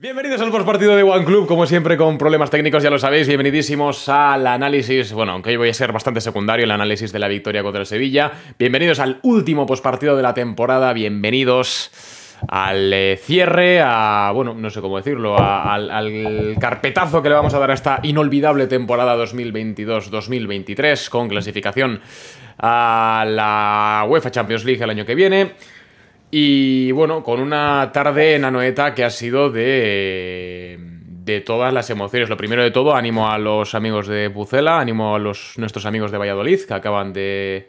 Bienvenidos al postpartido de One Club, como siempre con problemas técnicos, ya lo sabéis, bienvenidísimos al análisis, bueno, aunque hoy voy a ser bastante secundario, el análisis de la victoria contra el Sevilla, bienvenidos al último postpartido de la temporada, bienvenidos al eh, cierre, a, bueno, no sé cómo decirlo, al, al, carpetazo que le vamos a dar a esta inolvidable temporada 2022-2023 con clasificación a la UEFA Champions League el año que viene. Y bueno, con una tarde en Anoeta que ha sido de, todas las emociones. Lo primero de todo, animo a los amigos de Bucela, animo a los, nuestros amigos de Valladolid que acaban de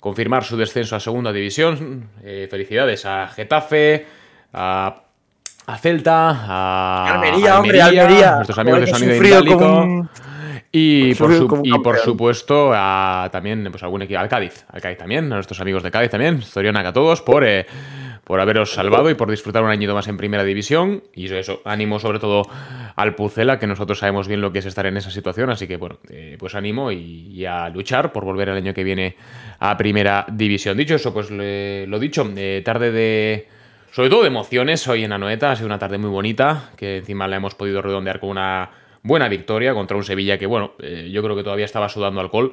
confirmar su descenso a segunda división. Eh, felicidades a Getafe, a, Celta, a Almería, Nuestros amigos de y, por, supuesto, a, también pues, algún equipo, al Cádiz, al Cádiz también, a nuestros amigos de Cádiz también, Zorionac a todos por, eh, por haberos salvado y por disfrutar un añito más en Primera División. Y eso, eso, ánimo sobre todo al Pucela, que nosotros sabemos bien lo que es estar en esa situación, así que bueno, eh, pues ánimo y, a luchar por volver el año que viene a Primera División. Dicho eso, pues lo dicho, eh, tarde de sobre todo de emociones hoy en Anoeta, ha sido una tarde muy bonita, que encima la hemos podido redondear con una buena victoria contra un Sevilla que, bueno, eh, yo creo que todavía estaba sudando alcohol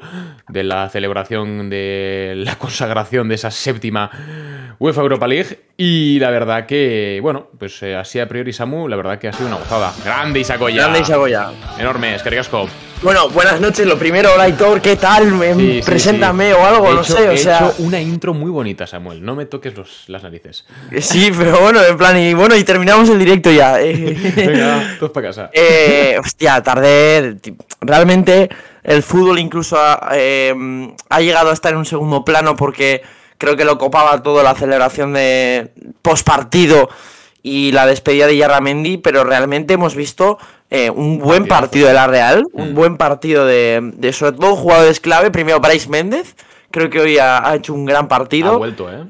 de la celebración de la consagración de esa séptima UEFA Europa League. Y la verdad que, bueno, pues eh, así a priori Samu, la verdad que ha sido una gozada. Grande Isagoya. Grande Isagoya. Enorme, es que bueno, buenas noches, lo primero, hola ¿qué tal? Em, preséntame o algo, no sé, o sea... una intro muy bonita, Samuel, no me toques las narices. Eh, sí, pero bueno, en plan, y bueno, y terminamos el directo ya. Eh. Venga, todos para casa. Eh, hostia, tardé, realmente el fútbol incluso em, ha, llegado a estar en un segundo plano porque creo que lo copaba todo la celebración de post y la despedida de Mendy. pero realmente hemos visto eh, un buen partido de la Real, un mm. buen partido de, de sobre todo jugadores clave. Primero Bryce Méndez, creo que hoy ha, hecho un gran partido. Ha vuelto, ¿eh?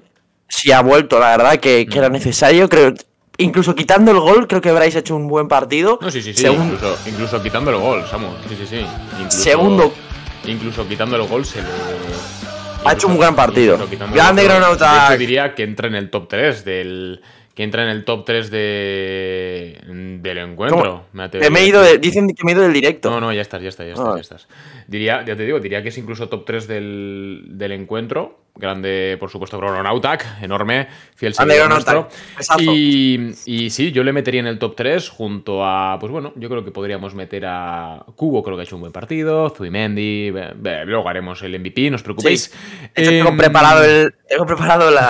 Sí, ha vuelto, la verdad, que, era mm. necesario. Creo, incluso quitando el gol, creo que Bryce ha hecho un buen partido. No, sí, sí, sí. Incluso, incluso, quitando el gol, Samu. Sí, sí, sí. Segundo. Incluso quitando el gol se lo... Ha hecho un gran partido. Grande Granota. Yo diría que entra en el top 3 del, entra en el top 3 de, del encuentro. Me, he dicen que me he ido del directo. No, no, ya estás, ya estás, ya estás. Ah. Diría, ya te digo, diría que es incluso top 3 del, del encuentro grande, por supuesto, Chrononautac, enorme, fiel seguidor nuestro. Y, y, sí, yo le metería en el top 3 junto a, pues bueno, yo creo que podríamos meter a Cubo, creo que ha hecho un buen partido, Zuimendi, luego haremos el MVP, no os preocupéis. Sí, eh, tengo preparado,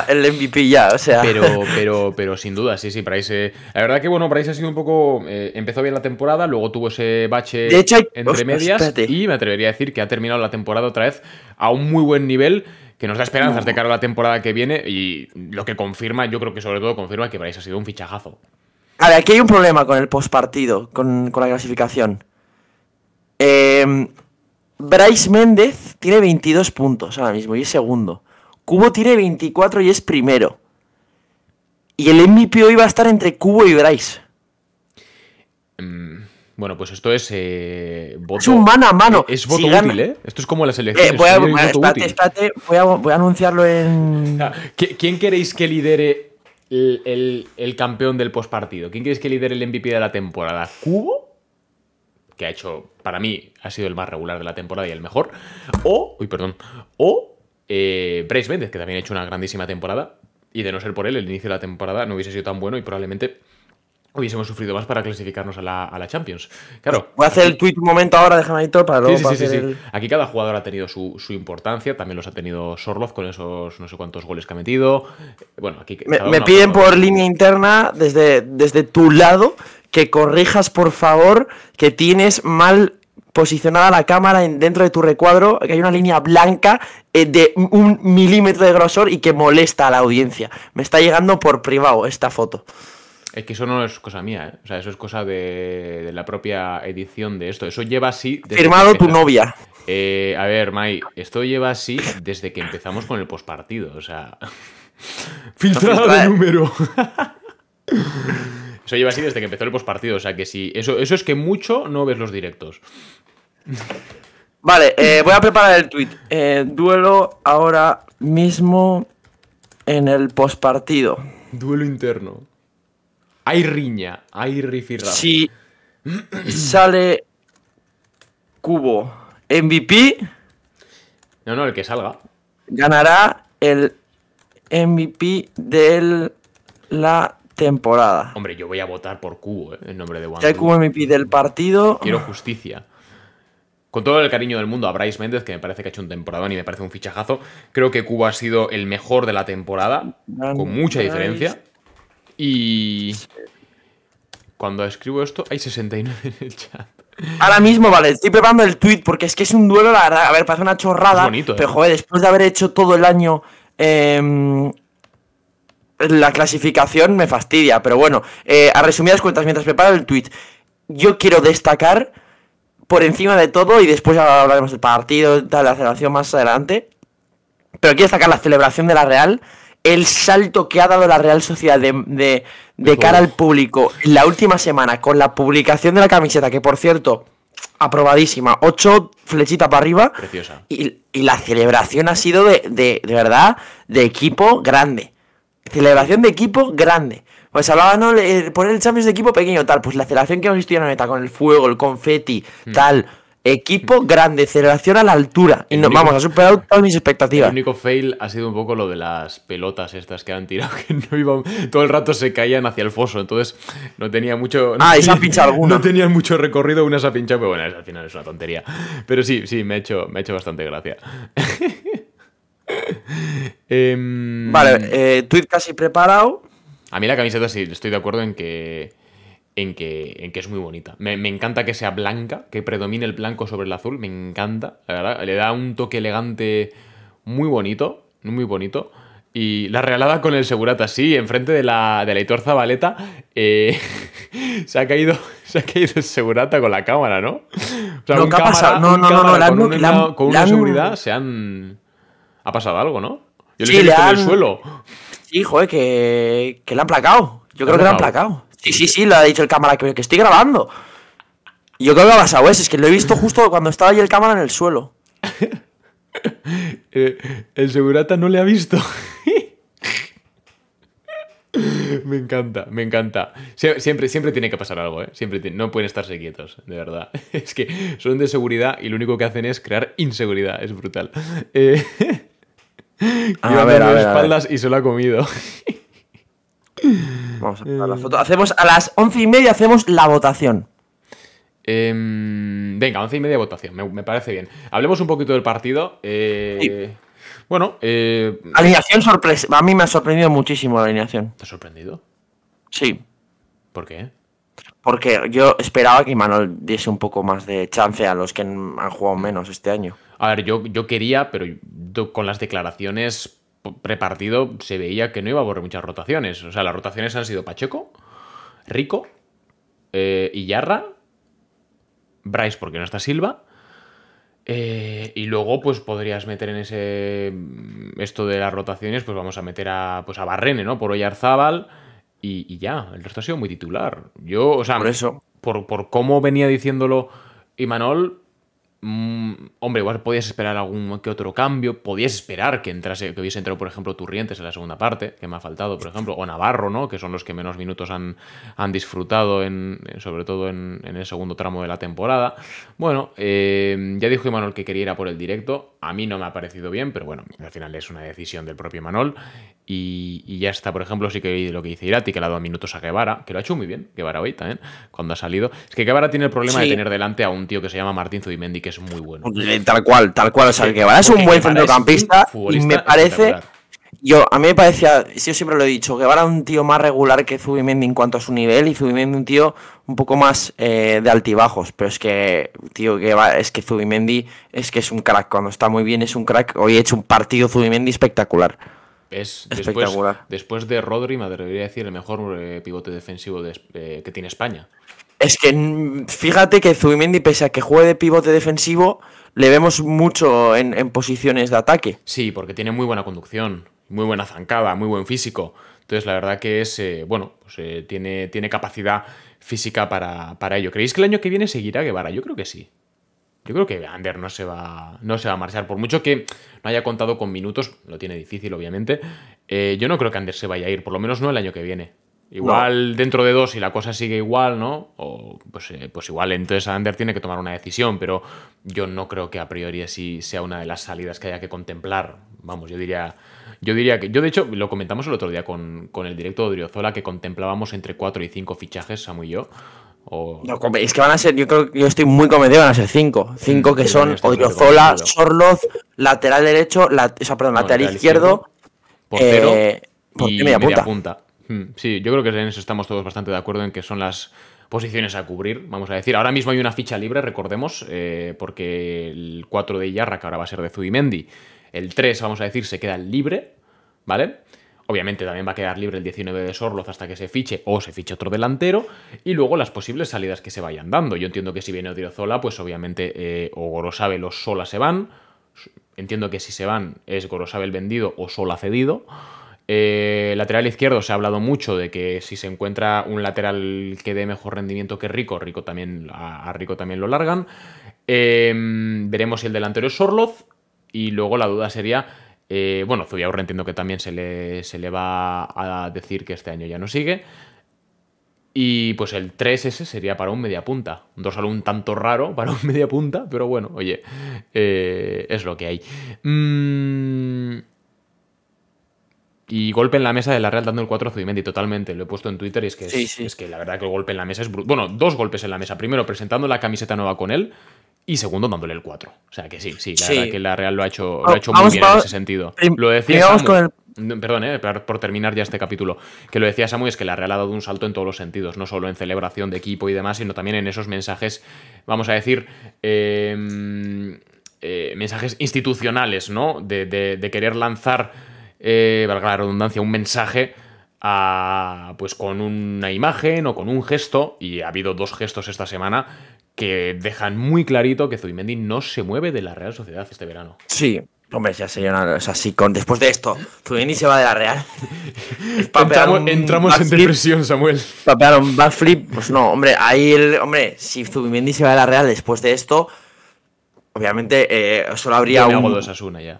el, MVP ya, o sea. Pero, pero, pero sin duda, sí, sí, eh, la verdad que, bueno, Price ha sido un poco, eh, empezó bien la temporada, luego tuvo ese bache entre medias y me atrevería a decir que ha terminado la temporada otra vez a un muy buen nivel que nos da esperanzas de cara a la temporada que viene y lo que confirma, yo creo que sobre todo confirma que Bryce ha sido un fichajazo. A ver, aquí hay un problema con el postpartido, con, con la clasificación. Em, Bryce Méndez tiene 22 puntos ahora mismo y es segundo. Cubo tiene 24 y es primero. Y el MVP hoy va a estar entre Cubo y Bryce. Mm. Bueno, pues esto es. Eh, voto, es un mano a mano. Es, voto útil, ¿eh? Esto es como la selección, Eh, voy a, espérate, espérate, voy a, anunciarlo en. ¿Quién queréis que lidere el, campeón del postpartido? ¿Quién queréis que lidere el MVP de la temporada? ¿Cubo? Que ha hecho, para mí, ha sido el más regular de la temporada y el mejor. O. Uy, perdón. O. Eh, Bryce que también ha hecho una grandísima temporada. Y de no ser por él, el inicio de la temporada no hubiese sido tan bueno y probablemente hubiésemos sufrido más para clasificarnos a la, Champions. Claro. Pues voy a hacer el tweet un momento ahora, déjame todo para luego. Sí, sí, sí, Aquí cada jugador ha tenido su, importancia, también los ha tenido Sorloz con esos no sé cuántos goles que ha metido. Bueno, aquí. Me, piden por línea interna, desde, desde tu lado, que corrijas por favor que tienes mal posicionada la cámara dentro de tu recuadro, que hay una línea blanca eh, de un milímetro de grosor y que molesta a la audiencia. Me está llegando por privado esta foto. Es que eso no es cosa mía, ¿eh? O sea, eso es cosa de, la propia edición de esto. Eso lleva así. Firmado tu novia. Eh, a ver, Mai, esto lleva así desde que empezamos con el pospartido. O sea. Filtrado de número. eso lleva así desde que empezó el pospartido. O sea que si... Eso, eso es que mucho no ves los directos. Vale, eh, voy a preparar el tweet. duelo ahora mismo en el pospartido. Duelo interno. Hay riña, hay rifirra. Si sale Cubo MVP. No, no, el que salga. Ganará el MVP de la temporada. Hombre, yo voy a votar por Cubo, eh, en nombre de juan El Cubo MVP del partido. Quiero justicia. Con todo el cariño del mundo a Bryce Méndez, que me parece que ha hecho un temporada y me parece un fichajazo. Creo que Cubo ha sido el mejor de la temporada, con mucha diferencia. Y cuando escribo esto hay 69 en el chat. Ahora mismo, vale, estoy preparando el tweet porque es que es un duelo, la verdad. A ver, parece una chorrada. ¿eh? Pero joder, después de haber hecho todo el año em, la clasificación, me fastidia. Pero bueno, eh, a resumidas cuentas, mientras preparo el tweet, yo quiero destacar por encima de todo, y después hablaremos del partido, de la celebración más adelante. Pero quiero destacar la celebración de la Real el salto que ha dado la Real Sociedad de, cara al público la última semana con la publicación de la camiseta, que por cierto, aprobadísima, ocho flechitas para arriba. Preciosa. Y, la celebración ha sido de, de, verdad, de equipo grande. Celebración de equipo grande. Pues hablaba ¿no? Eh, poner el Champions de equipo pequeño, tal. Pues la celebración que hemos visto en la meta con el fuego, el confeti, hmm. tal. Equipo grande, celebración a la altura. y nos vamos, ha superado todas mis expectativas. El único fail ha sido un poco lo de las pelotas estas que han tirado, que todo el rato se caían hacia el foso, entonces no tenía mucho. Ah, y se ha pinchado alguna. No tenían mucho recorrido, una se ha pinchado, pero bueno, al final es una tontería. Pero sí, sí, me ha hecho, me hecho bastante gracia. Em, vale, eh, tweet casi preparado. A mí la camiseta sí, estoy de acuerdo en que en que, en que es muy bonita. Me, encanta que sea blanca, que predomine el blanco sobre el azul, me encanta, la verdad, le da un toque elegante muy bonito, muy bonito. Y la regalada con el segurata, sí, enfrente de la, de la Zabaleta eh, se, ha caído, se ha caído el segurata con la cámara, ¿no? ha con, una, la, seguridad se han... Ha pasado algo, ¿no? Yo le en el suelo. Sí, joder, que, que la han placado. Yo creo que la han placado. Sí, sí, sí, lo ha dicho el cámara que, que estoy grabando. Yo creo que ha pasado es que lo he visto justo cuando estaba ahí el cámara en el suelo. Eh, el segurata no le ha visto. me encanta, me encanta. siempre, siempre tiene que pasar algo, ¿eh? Siempre no pueden estarse quietos, de verdad. Es que son de seguridad y lo único que hacen es crear inseguridad, es brutal. Eh, a, ver, a espaldas y se lo ha comido. Vamos a la eh, foto. Hacemos a las once y media hacemos la votación. Em, venga, once y media votación, me, parece bien. Hablemos un poquito del partido. Eh, bueno, eh, alineación sorpresa. A mí me ha sorprendido muchísimo la alineación. ¿Te ha sorprendido? Sí. ¿Por qué? Porque yo esperaba que Manuel diese un poco más de chance a los que han jugado menos este año. A ver, yo, yo quería, pero con las declaraciones prepartido se veía que no iba a borrar muchas rotaciones. O sea, las rotaciones han sido Pacheco, Rico, eh, Iyarra, Bryce porque no está Silva. Eh, y luego, pues podrías meter en ese. Mm, esto de las rotaciones, pues vamos a meter a, pues, a Barrene, ¿no? Por Oyarzábal. Y, y ya, el resto ha sido muy titular. Yo, o sea. Por eso. Por, por cómo venía diciéndolo Imanol, Mm, hombre, igual podías esperar algún que otro cambio, podías esperar que entrase, que hubiese entrado, por ejemplo, Turrientes en la segunda parte, que me ha faltado, por ejemplo, o Navarro, ¿no? Que son los que menos minutos han, han disfrutado, en, sobre todo en, el segundo tramo de la temporada. Bueno, eh, ya dijo manol que quería ir a por el directo. A mí no me ha parecido bien, pero bueno, al final es una decisión del propio manol Y, ya está, por ejemplo, sí que lo que dice Irati, que le ha dado minutos a Guevara, que lo ha hecho muy bien, Guevara hoy también, cuando ha salido. Es que Guevara tiene el problema de tener delante a un tío que se llama Martín Zubimendi, que es muy bueno. Tal cual, tal cual. O sea, Guevara es un buen centrocampista y me parece. Yo, a mí me parecía, si yo siempre lo he dicho, Guevara es un tío más regular que Zubimendi en cuanto a su nivel y Zubimendi un tío un poco más eh, de altibajos. Pero es que, tío, que es que Zubimendi es que es un crack. Cuando está muy bien es un crack. Hoy he hecho un partido Zubimendi espectacular. Es espectacular. Después, de Rodri, me atrevería decir el mejor eh, pivote defensivo eh, que tiene España. Es que fíjate que Zubimendi, pese a que juegue de pivote defensivo, le vemos mucho en, posiciones de ataque. Sí, porque tiene muy buena conducción, muy buena zancada, muy buen físico. Entonces, la verdad que es, eh, bueno, pues, eh, tiene, capacidad física para, ello. ¿Creéis que el año que viene seguirá Guevara? Yo creo que sí. Yo creo que Ander no se va, no se va a marchar. Por mucho que no haya contado con minutos, lo tiene difícil, obviamente. Eh, yo no creo que Ander se vaya a ir, por lo menos no el año que viene. Igual dentro de dos, y la cosa sigue igual, ¿no? O pues, eh, pues, igual entonces Ander tiene que tomar una decisión, pero yo no creo que a priori así sea una de las salidas que haya que contemplar. Vamos, yo diría, yo diría que. Yo, de hecho, lo comentamos el otro día con, con el directo de Odriozola, que contemplábamos entre cuatro y cinco fichajes, Samu y yo. No, es que van a ser, yo creo que yo estoy muy convencido, van a ser cinco. Mm, cinco que son Odriozola, Sorloz, lateral derecho, la, o perdón, lateral, izquierdo, portero eh, y punta. Mm, sí, yo creo que en eso estamos todos bastante de acuerdo en que son las posiciones a cubrir, vamos a decir. Ahora mismo hay una ficha libre, recordemos, eh, porque el 4 de Iyarra, que ahora va a ser de Zubimendi, el 3, vamos a decir, se queda libre, ¿vale? Obviamente también va a quedar libre el 19 de Sorloz hasta que se fiche o se fiche otro delantero. Y luego las posibles salidas que se vayan dando. Yo entiendo que si viene Odriozola, pues obviamente eh, o Gorosabel o Sola se van. Entiendo que si se van es Gorosabel vendido o Sola cedido. Eh, lateral izquierdo se ha hablado mucho de que si se encuentra un lateral que dé mejor rendimiento que Rico, Rico también, a, Rico también lo largan. Em, veremos si el delantero es Sorloz. Y luego la duda sería. Eh, bueno, Zubiaurre entiendo que también se le, va a decir que este año ya no sigue. Y pues el 3S sería para un media punta. Un dorsal un tanto raro para un media punta, pero bueno, oye, eh, es lo que hay. Mmm. Y golpe en la mesa de la Real dando el 4 a Zubimendi, totalmente. Lo he puesto en Twitter y es que, es, que la verdad que el golpe en la mesa es brutal. Bueno, dos golpes en la mesa. Primero, presentando la camiseta nueva con él y segundo, dándole el 4. O sea que sí, sí, la que la Real lo ha hecho, muy bien en ese sentido. Lo decía mm, Perdón, eh, por terminar ya este capítulo. Que lo decía Samu, es que la Real ha dado un salto en todos los sentidos, no solo en celebración de equipo y demás, sino también en esos mensajes, vamos a decir, em, eh, mensajes institucionales, ¿no? de querer lanzar eh, valga la redundancia, un mensaje pues con una imagen o con un gesto, y ha habido dos gestos esta semana que dejan muy clarito que Zubimendi no se mueve de la Real Sociedad este verano. Sí, hombre, ya se O sea, con, después de esto Zubimendi se va de la Real... entramos, entramos en depresión, Samuel. papearon backflip, pues no, hombre, ahí el... Hombre, si Zubimendi se va de la Real después de esto Obviamente, eh, solo habría Yo un... ya.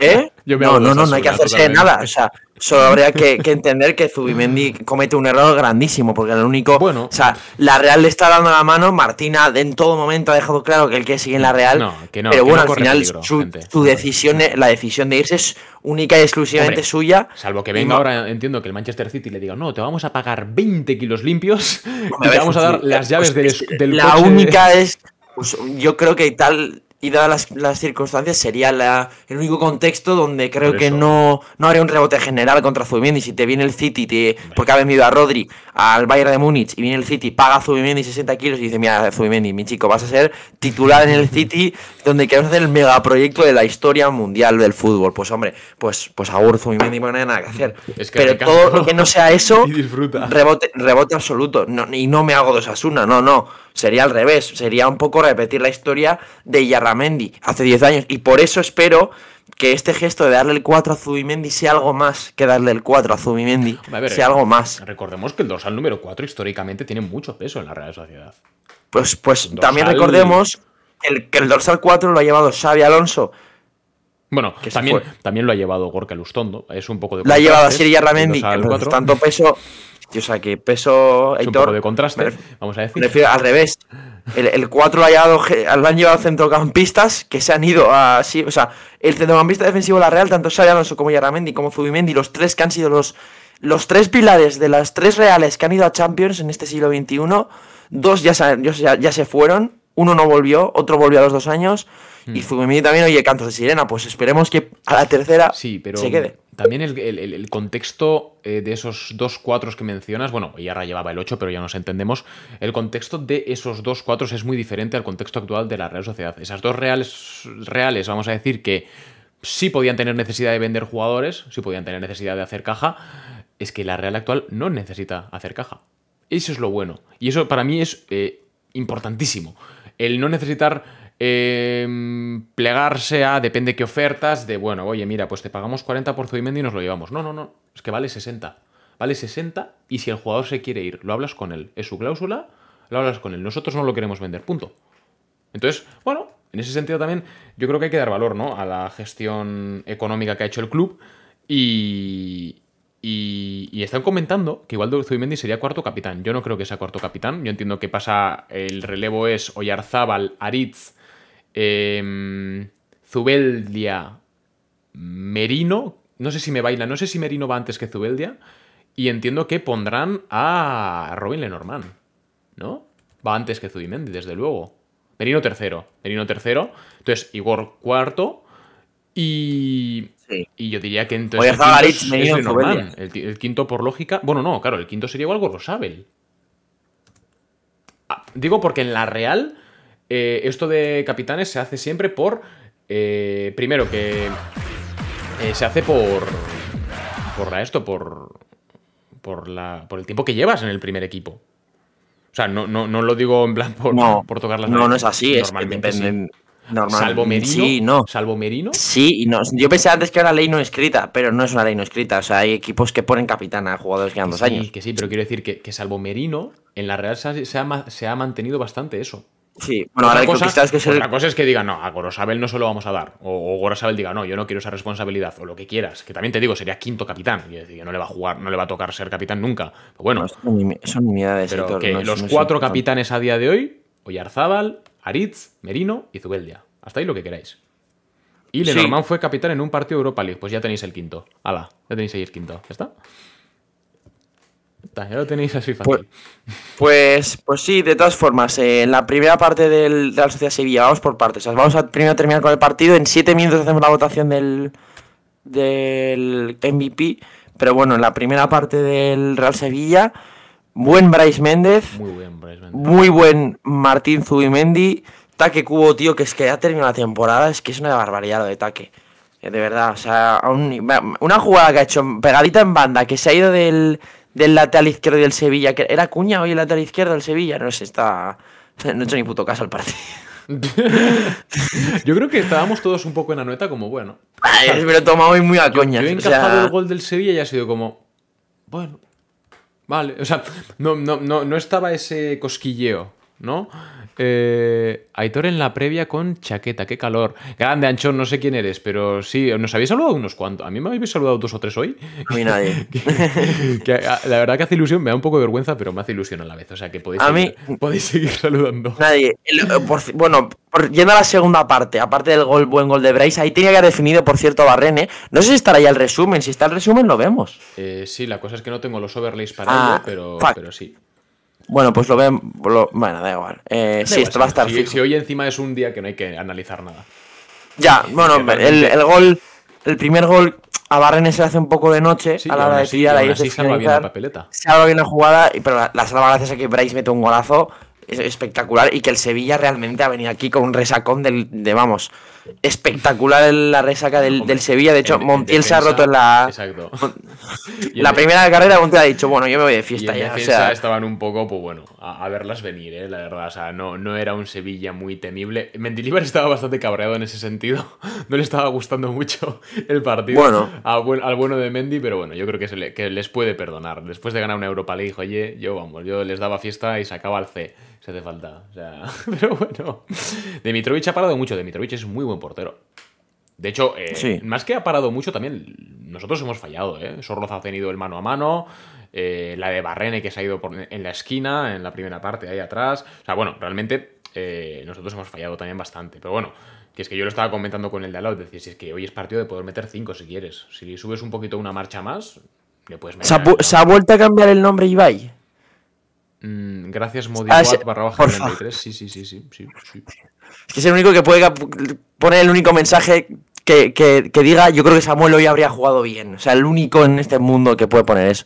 ¿Eh? Yo me no, no, no, no hay que hacerse nada. O sea, solo habría que, entender que Zubimendi comete un error grandísimo, porque el único. Bueno. O sea, la Real le está dando la mano. Martina en todo momento ha dejado claro que el que sigue en la Real. No, que no, pero bueno, al final su, decisión, e, la decisión de irse es única y exclusivamente suya. Salvo que venga ahora, entiendo que el Manchester City le diga, no, te vamos a pagar 20 kilos limpios y te vamos a dar las pues llaves del, del La única es pues yo creo que tal y dadas las, circunstancias, sería la, el único contexto donde creo que no, no haría un rebote general contra Zubimendi. Si te viene el City, porque ha venido a Rodri al Bayern de Múnich y viene el City, paga a Zubimendi 60 kilos y dice: Mira, Zubimendi, mi chico, vas a ser titular en el City, donde queremos hacer el megaproyecto de la historia mundial del fútbol. Pues, hombre, pues, pues ahora Zubimendi, no hay nada que hacer. Pero todo lo que no sea eso, rebote, rebote absoluto. y no me hago dos Asuna, no, no. Sería al revés. Sería un poco repetir la historia de Yarra Mendi hace 10 años. Y por eso espero que este gesto de darle el 4 a Zubimendi sea algo más que darle el 4 a Zubimendi, sea algo más. Recordemos que el dorsal número 4 históricamente tiene mucho peso en la Real Sociedad. Pues, pues también recordemos que el, dorsal 4 lo ha llevado Xavi Alonso. Bueno, también, lo ha llevado Gorka Lustondo. Es un poco de. Lo ha llevado a Siria Ramendi, tanto peso. o sea, que peso. es un poco de contraste, vamos a decir. refiero al revés. El, 4 lo, ha llevado, lo han llevado centrocampistas que se han ido a. o sea, el centrocampista defensivo de la Real, tanto Xavi Alonso como Yaramendi como Zubimendi, los tres que han sido los, los tres pilares de las tres reales que han ido a Champions en este siglo XXI, dos ya se, ya, se fueron, uno no volvió, otro volvió a los dos años. Y hmm. Zubimendi también oye cantos de sirena, pues esperemos que a la tercera sí, pero, se quede. También el, contexto eh, de esos dos cuatros que mencionas, bueno, y ahora llevaba el 8, pero ya nos entendemos, el contexto de esos dos cuatros es muy diferente al contexto actual de la Real Sociedad. Esas dos reales, reales vamos a decir que sí podían tener necesidad de vender jugadores, sí podían tener necesidad de hacer caja, es que la Real actual no necesita hacer caja. Eso es lo bueno. Y eso para mí es eh, importantísimo. El no necesitar Em, plegarse a, depende qué ofertas, de bueno, oye, mira, pues te pagamos 40 por Zubimendi y nos lo llevamos. No, no, no, es que vale 60. Vale 60 y si el jugador se quiere ir, lo hablas con él. Es su cláusula, lo hablas con él. Nosotros no lo queremos vender, punto. Entonces, bueno, en ese sentido también yo creo que hay que dar valor ¿no? a la gestión económica que ha hecho el club y, y, están comentando que igual Zubimendi sería cuarto capitán. Yo no creo que sea cuarto capitán. Yo entiendo que pasa el relevo es Oyarzábal, Aritz, Em, Zubeldia, Merino. No sé si me baila, no sé si Merino va antes que Zubeldia. Y entiendo que pondrán a Robin Lenormand, ¿no? Va antes que Zubimendi, desde luego. Merino tercero, Merino tercero. Entonces, Igor cuarto. Y, y yo diría que entonces. el, quinto El, quinto, por lógica. Bueno, no, claro, el quinto sería igual Gorosabel. Ah, digo porque en la Real eh, esto de capitanes se hace siempre por... Eh, primero que... Eh, se hace por... Por esto, por... Por, la, por el tiempo que llevas en el primer equipo. O sea, no, no, lo digo en plan por, por tocar las No, no es así, Salvo Merino. Sí, no. Salvo Merino. Sí, Yo pensé antes que era ley no escrita, pero no es una ley no escrita. O sea, hay equipos que ponen capitana a jugadores que han dos sí, años. Que sí, pero quiero decir que, que salvo Merino, en la Real se ha, mantenido bastante eso. Sí, bueno, ahora cosa, que Otra cosa es que digan no, a Gorosabel no se lo vamos a dar. O, Gorosabel diga, no, yo no quiero esa responsabilidad. O lo que quieras. Que también te digo, sería quinto capitán. Y decir, no le va a jugar, no le va a tocar ser capitán nunca. Pero bueno. son nimiedades. Pero los cuatro capitanes a día de hoy: Oyarzábal, Aritz, Merino y Zubeldia. Hasta ahí lo que queráis. Y Lenormand fue capitán en un partido de Europa League. Pues ya tenéis el quinto. Ala, ya tenéis ahí el quinto. ¿Ya está? lo tenéis así fácil. Pues, pues, pues sí, de todas formas, eh, en la primera parte del, Real Sevilla, vamos por partes. vamos a primero terminar con el partido. En siete minutos hacemos la votación del, del MVP. Pero bueno, en la primera parte del Real Sevilla, buen Bryce Méndez. Muy buen Bryce Méndez. Muy buen Martín Zubimendi. Taque Cubo, tío, que es que ya terminó la temporada. Es que es una barbaridad lo de Taque. Eh, de verdad, o sea, una jugada que ha hecho pegadita en banda, que se ha ido del, del lateral izquierdo del Sevilla, que era Cuña hoy el lateral izquierdo del Sevilla, no sé, está... No he hecho ni puto caso al partido. yo creo que estábamos todos un poco en la anueta como, bueno. me lo he muy a coña. encajado el gol del Sevilla y ha sido como, bueno, vale. O sea, no, no estaba ese cosquilleo, ¿no? Eh, Aitor en la previa con chaqueta, qué calor. Grande, Anchón, no sé quién eres, pero sí, nos habéis saludado unos cuantos. A mí me habéis saludado dos o tres hoy. A mí nadie. Ah, la verdad que hace ilusión, me da un poco de vergüenza, pero me hace ilusión a la vez. O sea que podéis, a mí, podéis seguir saludando. Nadie. Eh, bueno, por, yendo a la segunda parte, aparte del gol, buen gol de Bryce, ahí tenía que haber definido, por cierto, Barrene. No sé si estará ya el resumen. Si está el resumen, lo vemos. Eh, sí, la cosa es que no tengo los overlays para ello, ah, pero, pero sí. Bueno, pues lo ven. bueno, da igual. Eh, sí, esto va a estar si, si, hoy encima es un día que no hay que analizar nada. Ya, bueno, el, gol. El primer gol a Barrenes se hace un poco de noche a la hora de tirar ahí. Se salva bien la papeleta. Salva bien la jugada, pero la, la salva gracias a que Bryce mete un golazo espectacular y que el Sevilla realmente ha venido aquí con un resacón del, de, vamos, espectacular la resaca del, Sevilla. De hecho, Montiel se ha roto en la... Exacto. la primera carrera Montiel ha dicho, bueno, yo me voy de fiesta ya. estaban un poco, pues bueno, a, verlas venir, ¿eh? la verdad. O sea, no, no era un Sevilla muy temible. Mendilibar estaba bastante cabreado en ese sentido. No le estaba gustando mucho el partido bueno. al, bueno de Mendy, pero bueno, yo creo que, se les puede perdonar. Después de ganar una Europa League, oye, yo vamos, yo les daba fiesta y sacaba al C se hace falta. O sea, pero bueno. Demitrovic ha parado mucho. Demitrovic es muy buen portero. De hecho, eh, más que ha parado mucho, también nosotros hemos fallado. ¿eh? ha tenido el mano a mano. Eh, la de Barrene que se ha ido en la esquina, en la primera parte, ahí atrás. O sea, bueno, realmente eh, nosotros hemos fallado también bastante. Pero bueno, que es que yo lo estaba comentando con el de al lado. si es que hoy es partido de poder meter cinco si quieres. Si subes un poquito una marcha más, le puedes meter. ¿Se ha, ¿Se ha vuelto a cambiar el nombre Ibai? Mm, gracias modiwat ah, Sí, sí, sí, Es que es el único que puede poner el único mensaje que, diga, yo creo que Samuel hoy habría jugado bien. O sea, el único en este mundo que puede poner eso.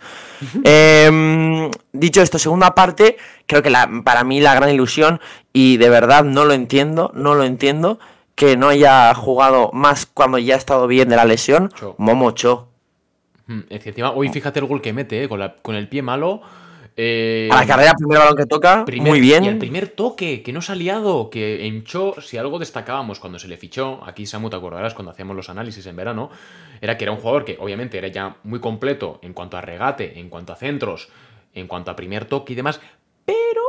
Em, dicho esto, segunda parte, creo que la, para mí la gran ilusión, y de verdad no lo entiendo, no lo entiendo, que no haya jugado más cuando ya ha estado bien de la lesión, Momocho. Momo Cho. hoy mm, fíjate el gol que mete, eh, con, con el pie malo eh, a la carrera, primer balón que toca, muy bien. Y el primer toque, que no se ha liado, que en si algo destacábamos cuando se le fichó, aquí Samu te acordarás cuando hacíamos los análisis en verano, era que era un jugador que obviamente era ya muy completo en cuanto a regate, en cuanto a centros, en cuanto a primer toque y demás, pero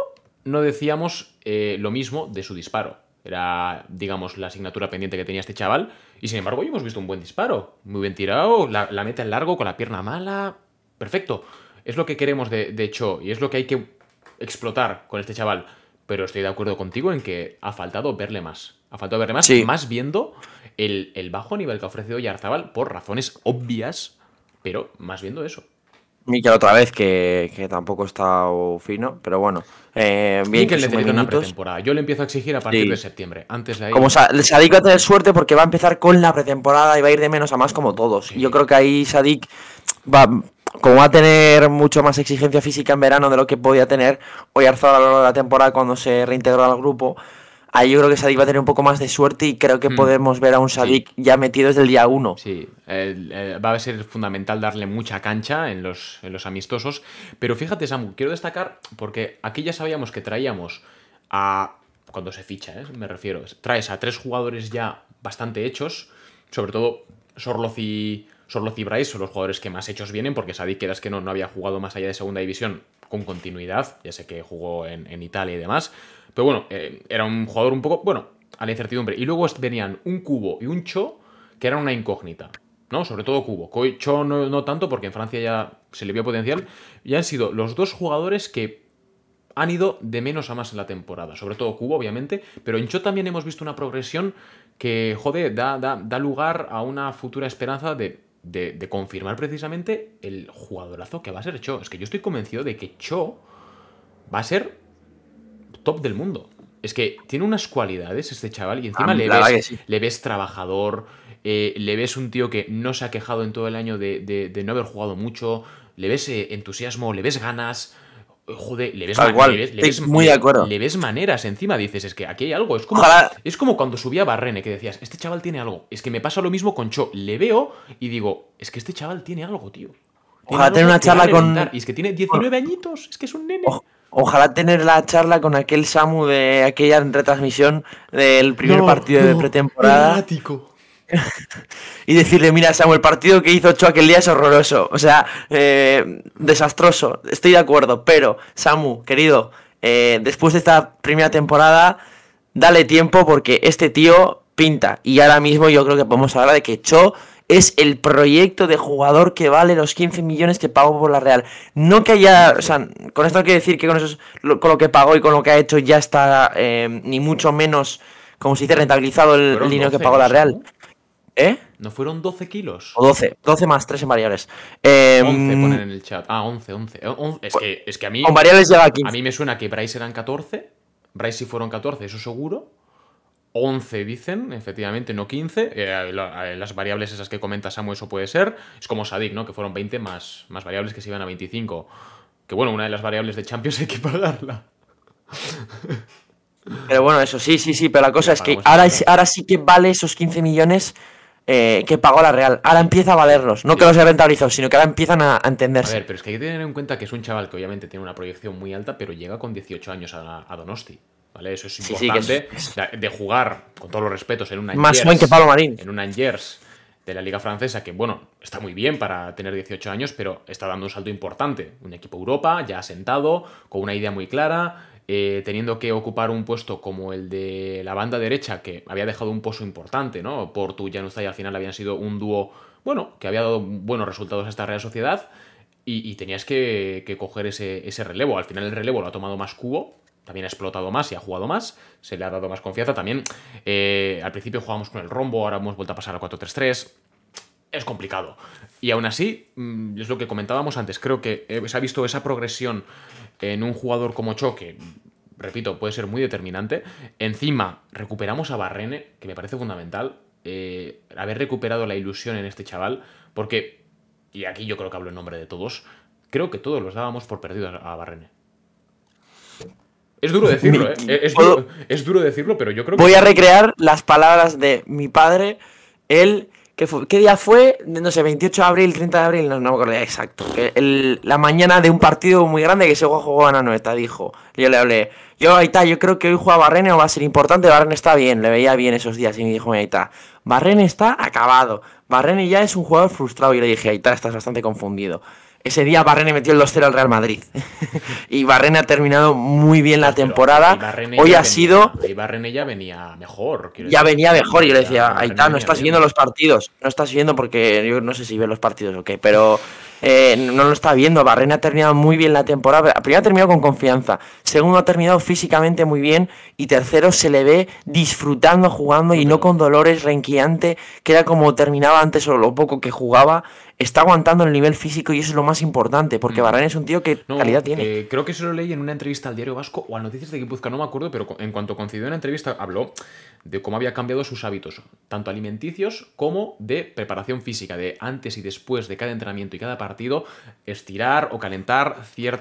no decíamos eh, lo mismo de su disparo. Era, digamos, la asignatura pendiente que tenía este chaval. Y sin embargo, hoy hemos visto un buen disparo. Muy bien tirado, la, la meta en largo, con la pierna mala. Perfecto. Es lo que queremos de, de Cho y es lo que hay que explotar con este chaval. Pero estoy de acuerdo contigo en que ha faltado verle más. Ha faltado verle más, más viendo el, bajo nivel que ha ofrecido Yarzabal por razones obvias, pero más viendo eso. Miquel, otra vez, que, que tampoco está fino, pero bueno. Eh, bien una pretemporada. Yo le empiezo a exigir a partir de septiembre. Antes de Como Sadik va a tener suerte porque va a empezar con la pretemporada y va a ir de menos a más como todos. Yo creo que ahí Sadik va, como va a tener mucho más exigencia física en verano de lo que podía tener hoy a lo largo de la temporada cuando se reintegró al grupo, ahí yo creo que Sadik va a tener un poco más de suerte y creo que hmm. podemos ver a un Sadik ya metido desde el día 1 Sí, va a ser fundamental darle mucha cancha en los, los amistosos. Pero fíjate, Samu, quiero destacar, porque aquí ya sabíamos que traíamos a... Cuando se ficha, ¿eh? me refiero. Traes a tres jugadores ya bastante hechos, sobre todo Sorloz y Solo Cibrais son los jugadores que más hechos vienen, porque que Eras, que no, había jugado más allá de segunda división con continuidad, ya sé que jugó en, Italia y demás, pero bueno, eh, era un jugador un poco, bueno, a la incertidumbre. Y luego venían un Cubo y un Cho, que eran una incógnita, ¿no? Sobre todo Cubo. Cho no, tanto, porque en Francia ya se le vio potencial, y han sido los dos jugadores que han ido de menos a más en la temporada, sobre todo Cubo, obviamente, pero en Cho también hemos visto una progresión que, joder, da lugar a una futura esperanza de de, confirmar precisamente el jugadorazo que va a ser Cho. Es que yo estoy convencido de que Cho va a ser top del mundo. Es que tiene unas cualidades este chaval y encima ah, le, ves, trabajador, eh, le ves un tío que no se ha quejado en todo el año de, no haber jugado mucho, le ves eh, entusiasmo, le ves ganas, joder, le ves, muy Le, ves maneras encima, dices, es que aquí hay algo. Es como, es como cuando subía Barrene, que decías, este chaval tiene algo. Es que me pasa lo mismo con Cho. Le veo y digo, es que este chaval tiene algo, tío. Ojalá tener una charla con. Y es que tiene 19 añitos, es que es un nene. Ojalá tener la charla con aquel Samu de aquella retransmisión del primer partido de pretemporada y decirle, mira, Samuel, el partido que hizo Cho aquel día es horroroso, o sea, eh, desastroso, estoy de acuerdo, pero, Samu, querido, eh, después de esta primera temporada, dale tiempo porque este tío pinta. Y ahora mismo yo creo que podemos hablar de que Cho es el proyecto de jugador que vale los 15 millones que pagó por la Real. No que haya, o sea, con esto hay que decir que con, eso, con lo que pagó y con lo que ha hecho ya está eh, ni mucho menos, como se dice, rentabilizado el, dinero que pagó la Real. ¿Eh? ¿No fueron 12 kilos? O 12, 12 más 3 en variables. 11 em, ponen en el chat. Ah, 11, 11. Eh, pues, es, que, a mí. Con variables lleva a 15. A mí me suena que Bryce eran 14. Bryce sí fueron 14, eso seguro. 11 dicen, efectivamente, no 15. Eh, eh, las variables esas que comenta Samu, eso puede ser. Es como Sadik, ¿no? Que fueron 20 más, más variables que se iban a 25. Que bueno, una de las variables de Champions hay que pagarla. Pero bueno, eso sí, sí, sí. Pero la cosa es que ahora, ahora sí que vale esos 15 millones eh, que pagó la Real. Ahora empieza a valerlos. No que los haya rentabilizado, sino que ahora empiezan a, entenderse. A ver, pero es que hay que tener en cuenta que es un chaval que obviamente tiene una proyección muy alta, pero llega con 18 años a, Donosti. ¿Vale? Eso es importante. De jugar, con todos los respetos, en un Angers. En un Angers de la Liga Francesa, que bueno, está muy bien para tener 18 años, pero está dando un salto importante. Un equipo Europa, ya asentado, con una idea muy clara, eh, teniendo que ocupar un puesto como el de la banda derecha, que había dejado un pozo importante, ¿no? está y al final habían sido un dúo, bueno, que había dado buenos resultados a esta Real Sociedad, y, tenías que, coger ese, relevo. Al final el relevo lo ha tomado más Cubo, también ha explotado más y ha jugado más, se le ha dado más confianza. También eh, al principio jugábamos con el rombo, ahora hemos vuelto a pasar a 4-3-3. Es complicado. Y aún así, mm, es lo que comentábamos antes, creo que eh, se ha visto esa progresión en un jugador como Choque, repito, puede ser muy determinante. Encima, recuperamos a Barrene, que me parece fundamental. Eh, haber recuperado la ilusión en este chaval, porque, y aquí yo creo que hablo en nombre de todos, creo que todos los dábamos por perdidos a Barrene. Es duro decirlo, ¿eh? Es, es duro decirlo, pero yo creo que... Voy a recrear las palabras de mi padre. Él ¿Qué, día fue? No sé, 28 de abril, 30 de abril, no, me acuerdo exacto. la mañana de un partido muy grande que se jugó a Noeta, dijo. Yo le hablé, yo Aita, yo creo que hoy juega Barrene o va a ser importante, Barrene está bien, le veía bien esos días y me dijo, Aita, Barrene está acabado, Barrene ya es un jugador frustrado y le dije, Aita, estás bastante confundido. Ese día Barrene metió el 2-0 al Real Madrid. y Barrene ha terminado muy bien la temporada. Hoy ha sido. Y Barrene ya venía mejor. Ya venía mejor. Y yo le decía, está, no estás viendo los partidos. No estás viendo porque yo no sé si ve los partidos o qué, pero eh, no lo está viendo. Barrena ha terminado muy bien la temporada. Primero ha terminado con confianza. Segundo ha terminado físicamente muy bien. Y tercero se le ve disfrutando jugando y no con dolores, renqueante, que era como terminaba antes o lo poco que jugaba. Está aguantando el nivel físico y eso es lo más importante, porque mm. Barrena es un tío que calidad tiene. Eh, creo que se lo leí en una entrevista al Diario Vasco o a Noticias de Gipuzkoa no me acuerdo, pero en cuanto en una entrevista habló de cómo había cambiado sus hábitos, tanto alimenticios como de preparación física, de antes y después de cada entrenamiento y cada partido, estirar o calentar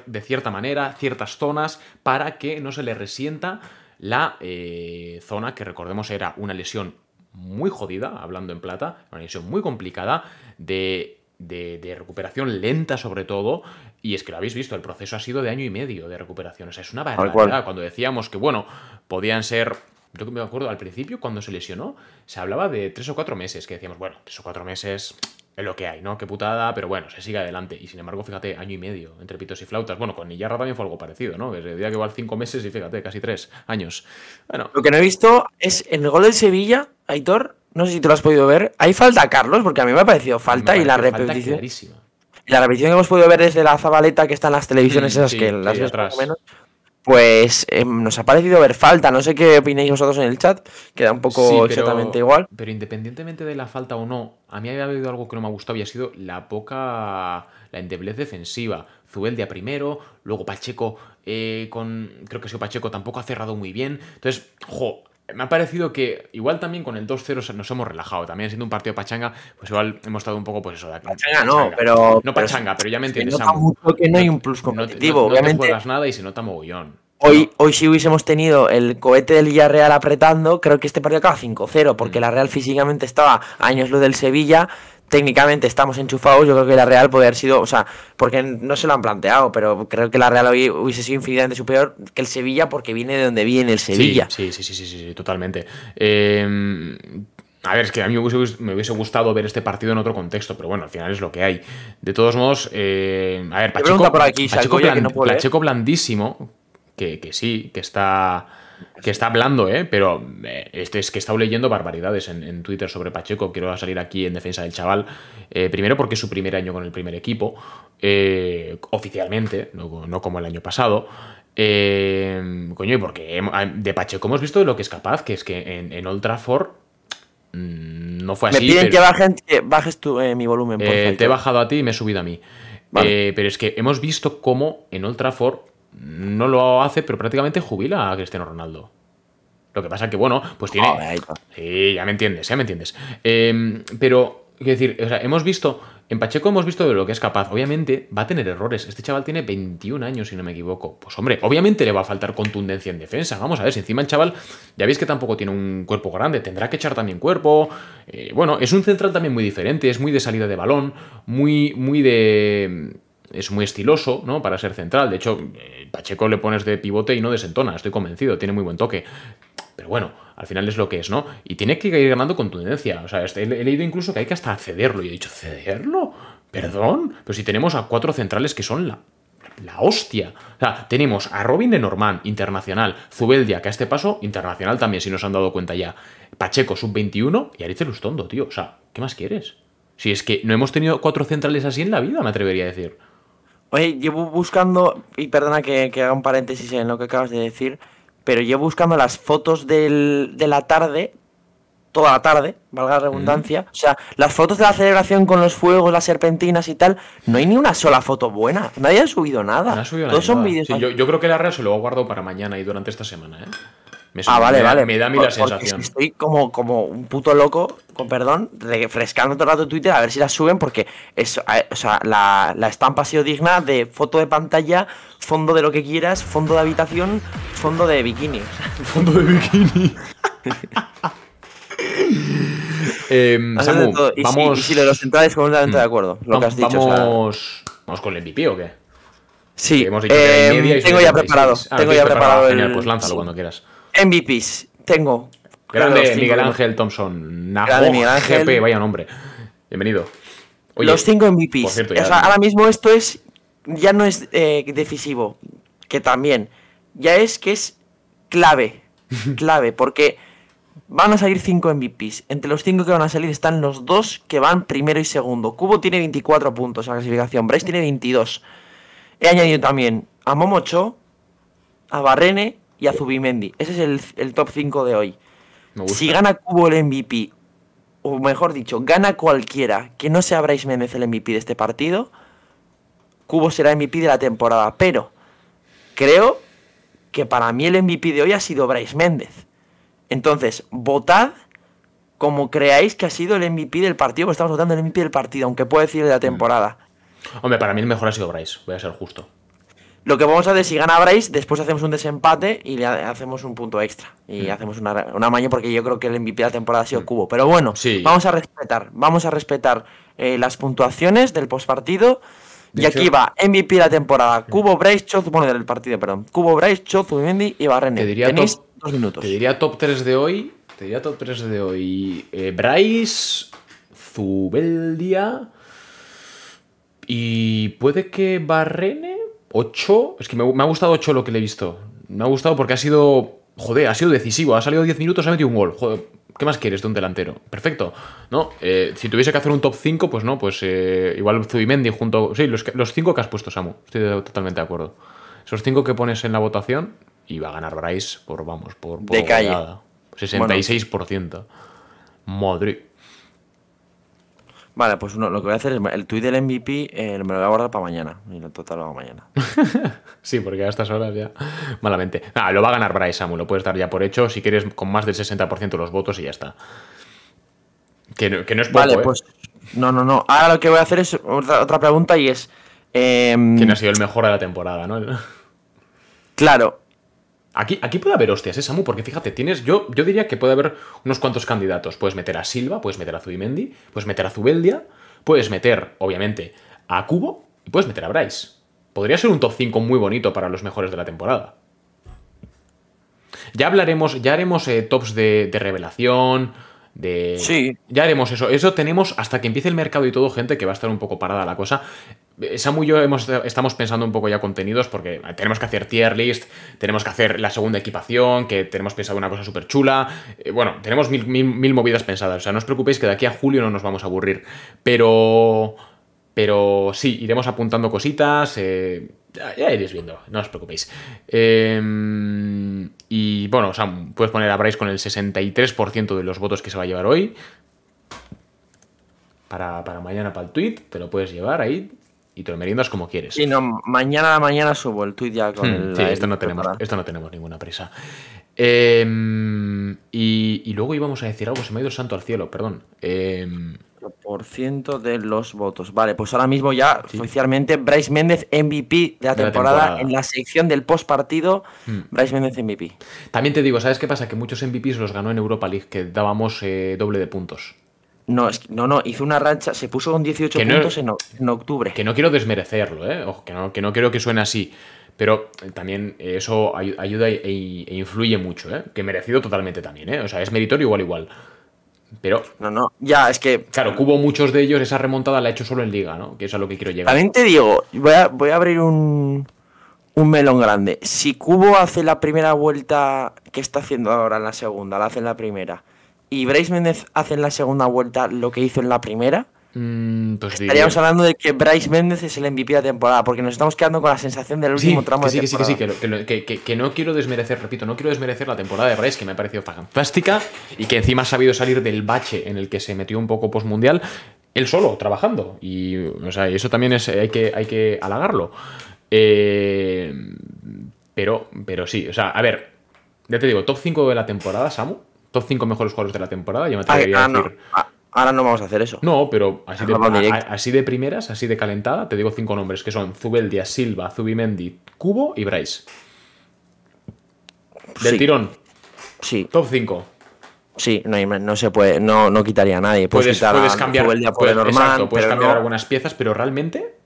de cierta manera ciertas zonas para que no se le resienta la eh, zona que recordemos era una lesión muy jodida, hablando en plata, una lesión muy complicada de de, recuperación lenta sobre todo, y es que lo habéis visto, el proceso ha sido de año y medio de recuperación, o sea, es una barbaridad. Cuando decíamos que, bueno, podían ser yo me acuerdo al principio, cuando se lesionó, se hablaba de tres o cuatro meses, que decíamos, bueno, tres o cuatro meses es lo que hay, ¿no? Qué putada, pero bueno, se sigue adelante. Y sin embargo, fíjate, año y medio, entre pitos y flautas. Bueno, con Niyarra también fue algo parecido, ¿no? Desde el día que va cinco meses y fíjate, casi tres años. Bueno. Lo que no he visto es en el gol del Sevilla, Aitor, no sé si tú lo has podido ver, hay falta Carlos, porque a mí me ha parecido falta y la repetición. la repetición que hemos podido ver desde la zabaleta que están las televisiones mm, esas que las otras pues em, nos ha parecido ver falta. No sé qué opináis vosotros en el chat, queda un poco exactamente igual. Pero independientemente de la falta o no, a mí había habido algo que no me ha gustado Había sido la poca. la endeblez defensiva. a primero, luego Pacheco eh, con. creo que ha sido Pacheco tampoco ha cerrado muy bien. Entonces, jo, me ha parecido que igual también con el 2-0 nos hemos relajado. También siendo un partido pachanga, pues igual hemos estado un poco, pues eso, de aquí. Pachanga, no, pero. No pachanga, pero, ya me entiendes. Se nota mucho que no hay un plus competitivo, no, obviamente. te nada y se nota mogollón. Hoy, hoy si hubiésemos tenido el cohete del Villarreal apretando, creo que este partido acaba 5-0, porque mm. la Real físicamente estaba años lo del Sevilla técnicamente estamos enchufados, yo creo que la Real puede haber sido, o sea, porque no se lo han planteado, pero creo que la Real hubiese sido infinitamente superior que el Sevilla porque viene de donde viene el Sevilla. Sí, sí, sí, sí, sí, totalmente. Em, a ver, es que a mí me hubiese, gustado ver este partido en otro contexto, pero bueno, al final es lo que hay. De todos modos, eh, a ver, Pacheco, Pacheco, ¿eh? Pacheco blandísimo, que, que sí, que está que está hablando, ¿eh? pero eh, este es que he estado leyendo barbaridades en, Twitter sobre Pacheco. Quiero salir aquí en defensa del chaval. Eh, primero porque es su primer año con el primer equipo, oficialmente, no, como el año pasado. coño, y porque ah, de Pacheco hemos visto lo que es capaz, que es que en, en Old Trafford mm, no fue así. Me piden que, bajes mi volumen, Te he bajado a ti y me he subido a mí. pero es que hemos visto cómo en Old Trafford no lo hace, pero prácticamente jubila a Cristiano Ronaldo. Lo que pasa que, bueno, pues tiene... Sí, ya me entiendes, ya me entiendes. Em, pero, quiero decir, o sea, hemos visto... En Pacheco hemos visto de lo que es capaz. Obviamente va a tener errores. Este chaval tiene 21 años, si no me equivoco. Pues hombre, obviamente le va a faltar contundencia en defensa. Vamos a ver, si encima el chaval, ya veis que tampoco tiene un cuerpo grande, tendrá que echar también cuerpo. Eh, bueno, es un central también muy diferente, es muy de salida de balón, muy, muy de es muy estiloso, ¿no? Para ser central. De hecho, eh, Pacheco le pones de pivote y no desentona, estoy convencido, tiene muy buen toque. Pero bueno, al final es lo que es, ¿no? Y tiene que ir ganando contundencia. O sea, este, he leído incluso que hay que hasta cederlo. Y he dicho, ¿cederlo? Perdón, pero si tenemos a cuatro centrales que son la la hostia. O sea, tenemos a Robin de Normand, internacional, Zubeldia, que a este paso, internacional también, si nos han dado cuenta ya, Pacheco, sub-21, y Aritz Lustondo, tío. O sea, ¿qué más quieres? Si es que no hemos tenido cuatro centrales así en la vida, me atrevería a decir. Oye, llevo buscando, y perdona que, haga un paréntesis en lo que acabas de decir, pero llevo buscando las fotos del, de la tarde, toda la tarde, valga la redundancia. Mm. O sea, las fotos de la celebración con los fuegos, las serpentinas y tal, no hay ni una sola foto buena. Nadie ha subido nada. No ha subido Todos nada. son vídeos. yo, creo que la real se lo guardo para mañana y durante esta semana, ¿eh? ah, vale, vale. me da a mí la sensación. Estoy como, como un puto loco, con perdón, refrescando todo el rato Twitter a ver si la suben, porque eh, o sea, la, la, estampa ha sido digna de foto de pantalla, fondo de lo que quieras, fondo de habitación, fondo de bikini. fondo de bikini. eh, Samu, vamos. Si, lo de los centrales, completamente de mm. acuerdo. Lo que has dicho. Vamos, ¿Vamos con el MVP o qué? Sí, em, tengo ah, ya preparado. tengo ya preparado. Ah, el... Genial, pues lánzalo cuando quieras. MVPs tengo. Grande Miguel Ángel Thompson. Grande Miguel Ángel. GP, vaya nombre. Bienvenido. los cinco MVPs. ahora mismo esto es. Ya no es eh, decisivo. Que también. Ya es que es clave. Clave. Porque van a salir cinco MVPs. Entre los cinco que van a salir están los dos que van primero y segundo. Cubo tiene 24 puntos a clasificación. Bryce tiene 22. He añadido también a Momocho, a Barrene y a Zubimendi. Ese es el, top 5 de hoy. Si gana Cubo el MVP, o mejor dicho, gana cualquiera que no sea Bryce Méndez el MVP de este partido, Cubo será MVP de la temporada. Pero creo que para mí el MVP de hoy ha sido Bryce Méndez. Entonces, votad como creáis que ha sido el MVP del partido, porque estamos votando el MVP del partido, aunque puede decir de la mm. temporada. Hombre, para mí el mejor ha sido Bryce, voy a ser justo. Lo que vamos a hacer, si gana Bryce, después hacemos un desempate y le hacemos un punto extra. Y hacemos una, una, maña porque yo creo que el MVP de la temporada ha sido Cubo. Pero bueno, vamos a respetar, vamos a respetar eh, las puntuaciones del postpartido. y aquí va MVP de la temporada, Cubo Bryce, Chozu bueno, del partido, perdón. Cubo Bryce, Mendy y Barrene. Te diría Tenéis top, dos minutos. Te diría top 3 de hoy. Te diría top 3 de hoy. Eh, Bryce, Zubeldia. Y puede que Barrene. 8. Es que me, ha gustado 8 lo que le he visto. Me ha gustado porque ha sido. Joder, ha sido decisivo. Ha salido 10 minutos, ha metido un gol. Joder, ¿qué más quieres de un delantero? Perfecto. ¿No? Eh, si tuviese que hacer un top 5, pues no, pues eh, igual Zubimendi junto. Sí, los, los 5 que has puesto, Samu. Estoy totalmente de acuerdo. Esos 5 que pones en la votación, y va a ganar Bryce por, vamos, por. por de calle. 66%. Madrid. Vale, pues lo que voy a hacer es el tweet del MVP eh, me lo voy a guardar para mañana. Y lo total lo mañana. sí, porque a estas horas ya. Malamente. Nada, ah, lo va a ganar Bryce Samu, lo puedes dar ya por hecho. Si quieres, con más del 60% los votos y ya está. Que no, que no es Vale, ¿eh? pues. No, no, no. Ahora lo que voy a hacer es otra, pregunta y es. Em, ¿Quién ha sido el mejor de la temporada, no? claro. Aquí, puede haber hostias, ¿eh, Samu? Porque fíjate, tienes. Yo, yo diría que puede haber unos cuantos candidatos. Puedes meter a Silva, puedes meter a Zubimendi, puedes meter a Zubeldia, puedes meter, obviamente, a Cubo y puedes meter a Bryce. Podría ser un top 5 muy bonito para los mejores de la temporada. Ya hablaremos, ya haremos eh, tops de revelación, Sí. Ya haremos eso. Eso tenemos hasta que empiece el mercado y todo, gente, que va a estar un poco parada la cosa. Eh, Samu y yo hemos, estamos pensando un poco ya contenidos porque eh, tenemos que hacer tier list, tenemos que hacer la segunda equipación, que tenemos pensado una cosa súper chula. Eh, bueno, tenemos mil, mil, movidas pensadas. O sea, no os preocupéis que de aquí a julio no nos vamos a aburrir. Pero... Pero sí, iremos apuntando cositas. ya, ya, iréis viendo, no os preocupéis. Eh... Y bueno, o sea, puedes poner a con el 63% de los votos que se va a llevar hoy. Para, mañana, para el tweet, te lo puedes llevar ahí y te lo meriendas como quieres. Sí, no, mañana a la mañana subo el tweet ya con hmm, el. Sí, esto no, tenemos, esto no tenemos ninguna prisa. Em, y, y, luego íbamos a decir algo, se me ha ido el santo al cielo, perdón. Em, por ciento de los votos. Vale, pues ahora mismo ya oficialmente Bryce Méndez MVP de la, temporada, en la sección del post partido. Mm. Bryce Méndez MVP. También te digo, ¿sabes qué pasa? Que muchos MVPs los ganó en Europa League, que dábamos eh, doble de puntos. No, no, no, hizo una rancha, se puso con 18 puntos en, octubre. Que no quiero desmerecerlo, ¿eh? que no, que no quiero que suene así. Pero eh, también eh, eso ayuda e, influye mucho, Que merecido totalmente también, O sea, es meritorio igual, igual. Pero. No, no, ya, es que. Claro, Cubo muchos de ellos, esa remontada la ha hecho solo en Liga, ¿no? Que es a lo que quiero llegar. También te digo, voy a, abrir un, un melón grande. Si Cubo hace la primera vuelta que está haciendo ahora en la segunda, la hace en la primera, y Brace Méndez hace en la segunda vuelta lo que hizo en la primera, Mm, pues Estaríamos hablando de que Bryce Méndez es el MVP de la temporada, porque nos estamos quedando con la sensación del último tramo de temporada. Sí, que sí, que, no quiero desmerecer, repito, no quiero desmerecer la temporada de Bryce, que me ha parecido fantástica y que encima ha sabido salir del bache en el que se metió un poco postmundial, él solo, trabajando. Y o sea, eso también hay, que, hay que halagarlo. Eh, pero, pero sí, o sea, a ver, ya te digo, top 5 de la temporada, Samu. Top 5 mejores jugadores de la temporada, yo me ah, atrevería a ah, decir. Ah, Ahora no vamos a hacer eso. No, pero así de, primeras, así de calentada, te digo cinco nombres, que son Zubeldia, Silva, Zubimendi, Cubo y Bryce. Del tirón. Sí. Top 5. Sí, no, se puede, no, no quitaría a nadie. Puedes, cambiar, Zubeldia por puedes, cambiar algunas piezas, pero realmente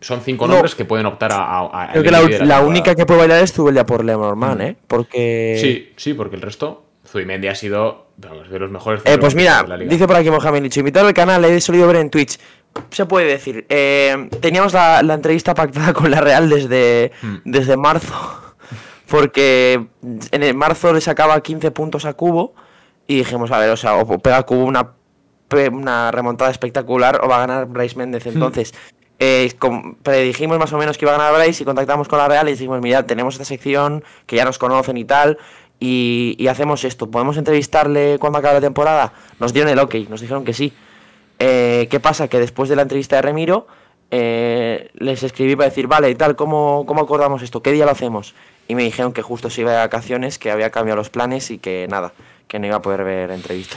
son cinco nombres que pueden optar a. Creo que la, única que puede bailar es Zubeldia por Leonormán, mm. ¿eh? Porque. Sí, sí, porque el resto. Zubimendi ha sido de los mejores. Eh, pues mira, dice por aquí Mohamed Nicho, invitado al canal, he solido ver en Twitch. Se puede decir, eh, teníamos la, entrevista pactada con la Real desde, hmm. desde marzo, porque en el marzo le sacaba 15 puntos a Cubo y dijimos, a ver, o sea, o pega Cubo una, una remontada espectacular o va a ganar Bryce Méndez. Hmm. Entonces, eh, predijimos más o menos que iba a ganar Bryce y contactamos con la Real y dijimos, Mira, tenemos esta sección que ya nos conocen y tal, y, hacemos esto. ¿Podemos entrevistarle cuando acaba la temporada? Nos dieron el ok, nos dijeron que sí. Eh, ¿Qué pasa? Que después de la entrevista de Remiro eh, les escribí para decir, vale, ¿y tal, ¿cómo, ¿cómo acordamos esto? ¿Qué día lo hacemos? Y me dijeron que justo se iba de vacaciones, que había cambiado los planes y que nada, que no iba a poder ver entrevista.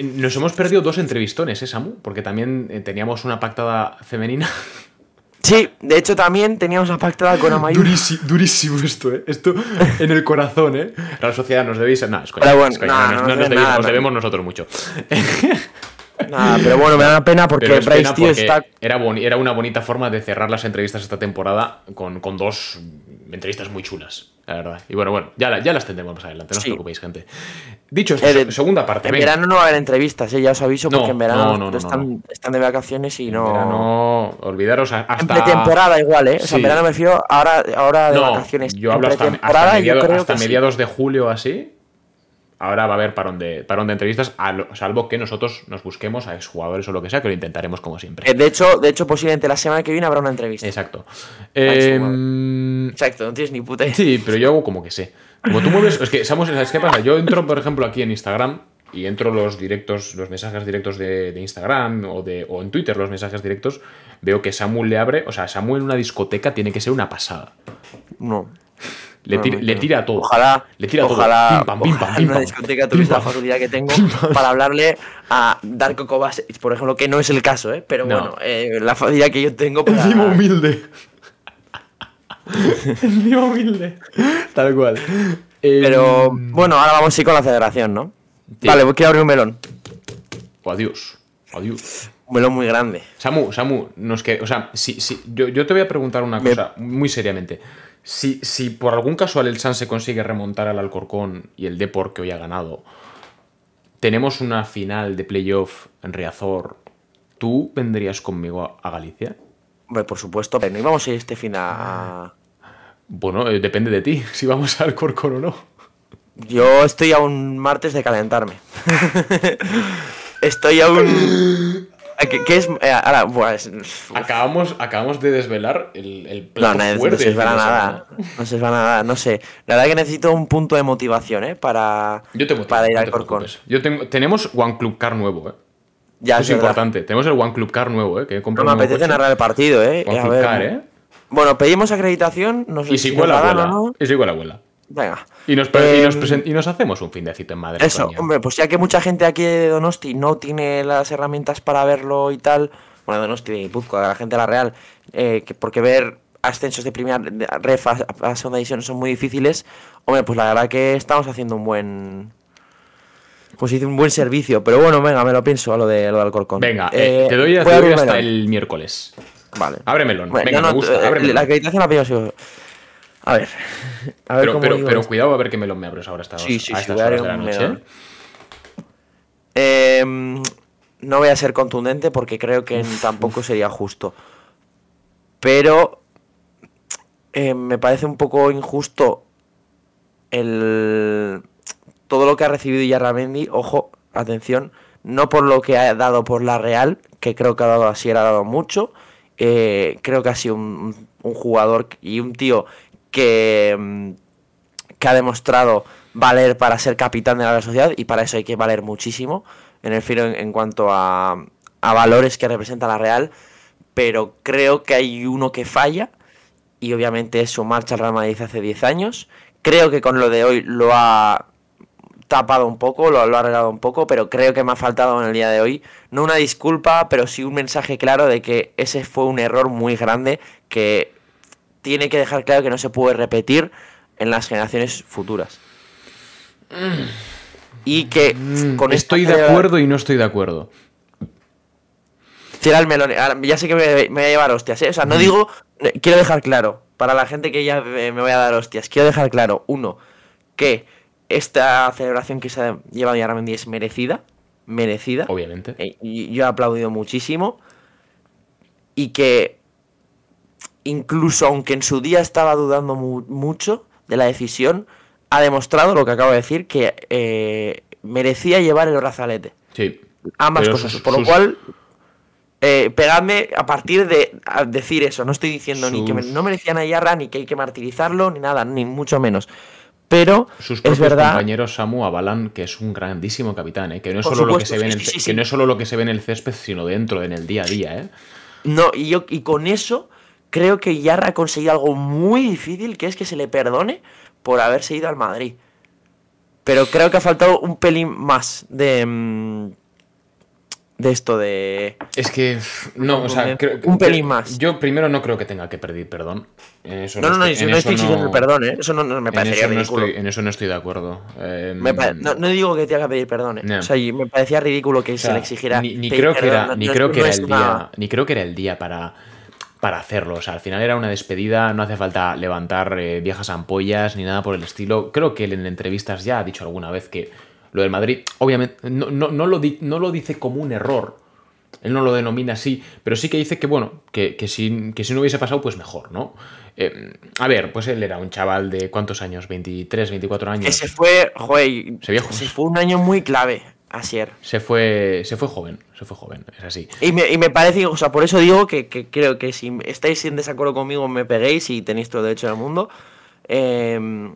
Nos hemos perdido dos entrevistones, ¿eh, Samu? Porque también eh, teníamos una pactada femenina Sí, de hecho también teníamos una pactada con Durísimo, durísimo esto, ¿eh? Esto en el corazón, ¿eh? La sociedad nos debéis... No, es bueno, no, no, nos, debemos nosotros mucho. Nada, pero bueno, me da pena porque Bryce, está... Era, era una bonita forma de cerrar las entrevistas esta temporada con, con dos entrevistas muy chulas la verdad. Y bueno, bueno, ya, ya las tendremos más adelante, no os preocupéis, gente. Dicho esto, eh, segunda parte. En verano no va a haber entrevistas, eh, ya os aviso, porque en verano están, están, de vacaciones y no. En olvidaros hasta. En pretemporada igual, ¿eh? O sea, en verano me refiero ahora, ahora de vacaciones. Yo hablo hasta, mediados de julio así ahora va a haber parón de, entrevistas, salvo que nosotros nos busquemos a exjugadores o lo que sea, que lo intentaremos como siempre. Eh, de hecho, de hecho posiblemente la semana que viene habrá una entrevista. Exacto. Em, Exacto, no tienes ni puta idea. Sí, pero yo hago como que sé. Como tú mueves, es que, ¿sabes qué pasa? Yo entro, por ejemplo, aquí en Instagram y entro los directos, los mensajes directos de, Instagram o, de, o en Twitter, los mensajes directos, veo que Samuel le abre, o sea, Samuel en una discoteca tiene que ser una pasada. No. Le, tira, le tira todo. Ojalá. ojalá, una discoteca tuviese la facilidad que tengo para hablarle a Darko Kovacic, por ejemplo, que no es el caso, ¿eh? Pero bueno, eh, la facilidad que yo tengo para... Encima humilde. Encima humilde. Tal cual. Pero em, bueno, ahora vamos sí con la federación, ¿no? Vale, voy pues a abrir un melón. Pues adiós. Adiós. Un melón muy grande. Samu, Samu, nos que, o sea, si, si, yo, te voy a preguntar una cosa muy seriamente. Si, por algún casual el San se consigue remontar al Alcorcón y el Depor que hoy ha ganado, tenemos una final de playoff en Riazor, ¿tú vendrías conmigo a, Galicia? por supuesto, pero no íbamos a ir este final. a... Bueno, eh, depende de ti, si vamos al Alcorcón o no. Yo estoy a un martes de calentarme. estoy a un. Eh, ¿Qué, es? Eh, ahora, acabamos, acabamos de desvelar el, el plan. No, no, fuerte, no se desvela nada. No se desvela nada, no sé. La verdad que necesito un punto de motivación, ¿eh? Para, para ir al Corcón. Yo tengo, tenemos One Club Car nuevo, ¿eh? Ya, Eso es, importante. Tenemos el One Club Car nuevo, ¿eh? Que no me apetece narrar el partido, eh. ¿eh? Bueno, pedimos acreditación. No sé y si, Y abuela. Venga. Em, y nos, hacemos un fin de cita en Madrid. Eso, hombre, pues ya que mucha gente aquí de Donosti no tiene las herramientas para verlo y tal, bueno, Donosti de a la gente de la Real, eh, que porque ver ascensos de primera ref a, segunda división son muy difíciles, hombre, pues la verdad que estamos haciendo un buen... Pues hice un buen servicio, pero bueno, venga, me lo pienso a lo de lo del Venga, eh, eh, te doy, hasta el miércoles. Vale. Ábremelo. venga, me gusta, La acreditación la pido a ver. pero, cuidado a ver qué melón me abres ahora sí, sí, no voy a ser contundente porque creo que tampoco sería justo. Pero em, me parece un poco injusto el todo lo que ha recibido Yarramendi. Ojo, atención, no por lo que ha dado por la Real, que creo que ha dado así, ha dado mucho. Eh, creo que ha sido un, jugador y un tío que, mm, que ha demostrado valer para ser capitán de la sociedad y para eso hay que valer muchísimo en el filo en, cuanto a, valores que representa la Real, pero creo que hay uno que falla y obviamente es su marcha al Real Madrid hace 10 años. Creo que con lo de hoy lo ha tapado un poco, lo, lo ha arreglado un poco, pero creo que me ha faltado en el día de hoy no una disculpa, pero sí un mensaje claro de que ese fue un error muy grande que tiene que dejar claro que no se puede repetir en las generaciones futuras. Y que mm, con Estoy de acuerdo y no estoy de acuerdo. melón. Ya sé que me, voy a llevar hostias. ¿eh? O sea, no mm. digo. Eh, quiero dejar claro. Para la gente que ya eh, me voy a dar hostias. Quiero dejar claro. Uno, que esta celebración que se ha llevado ya Ramendi es merecida. Merecida. Obviamente. Y yo he aplaudido muchísimo. Y que incluso aunque en su día estaba dudando mucho de la decisión, ha demostrado lo que acabo de decir, que eh, merecía llevar el brazalete. Sí. Ambas cosas. por lo cual, eh, pegadme a partir de decir eso. No estoy diciendo ni que no merecían a Yarra, ni que hay que martirizarlo, ni nada, ni mucho menos. Pero sus propios es verdad, compañeros Samu avalan que es un grandísimo capitán, ¿eh? que, no es solo lo que, se ve en el, que no es solo lo que se ve en el césped, sino dentro, en el día a día. Eh. No, y, yo, y con eso creo que Yarra ha conseguido algo muy difícil, que es que se le perdone por haberse ido al Madrid. Pero creo que ha faltado un pelín más de... Mm, de esto de... Es que... No, o sea... Creo, un pelín más. Yo primero no creo que tenga que pedir perdón. no, no, no, no, no estoy exigiendo el perdón, ¿eh? Eso no, me parecería ridículo. en eso no estoy de acuerdo. Em, no, digo que tenga que pedir perdón, ¿eh? O sea, me parecía ridículo que se le exigiera... Ni creo que era el día para para hacerlo. O sea, al final era una despedida, no hace falta levantar eh, viejas ampollas ni nada por el estilo. Creo que él en entrevistas ya ha dicho alguna vez que lo del Madrid, obviamente, no, lo, dice como un error. Él no lo denomina así, pero sí que dice que, bueno, que, si, no hubiese pasado, pues mejor, ¿no? Eh, a ver, pues él era un chaval de ¿cuántos años? ¿23, 24 años? Ese fue, joder, fue un año muy clave. Se fue, se fue joven, se fue joven, es así. Y me, parece, o sea, por eso digo que, creo que si estáis en desacuerdo conmigo me peguéis y tenéis todo el derecho del mundo. Em,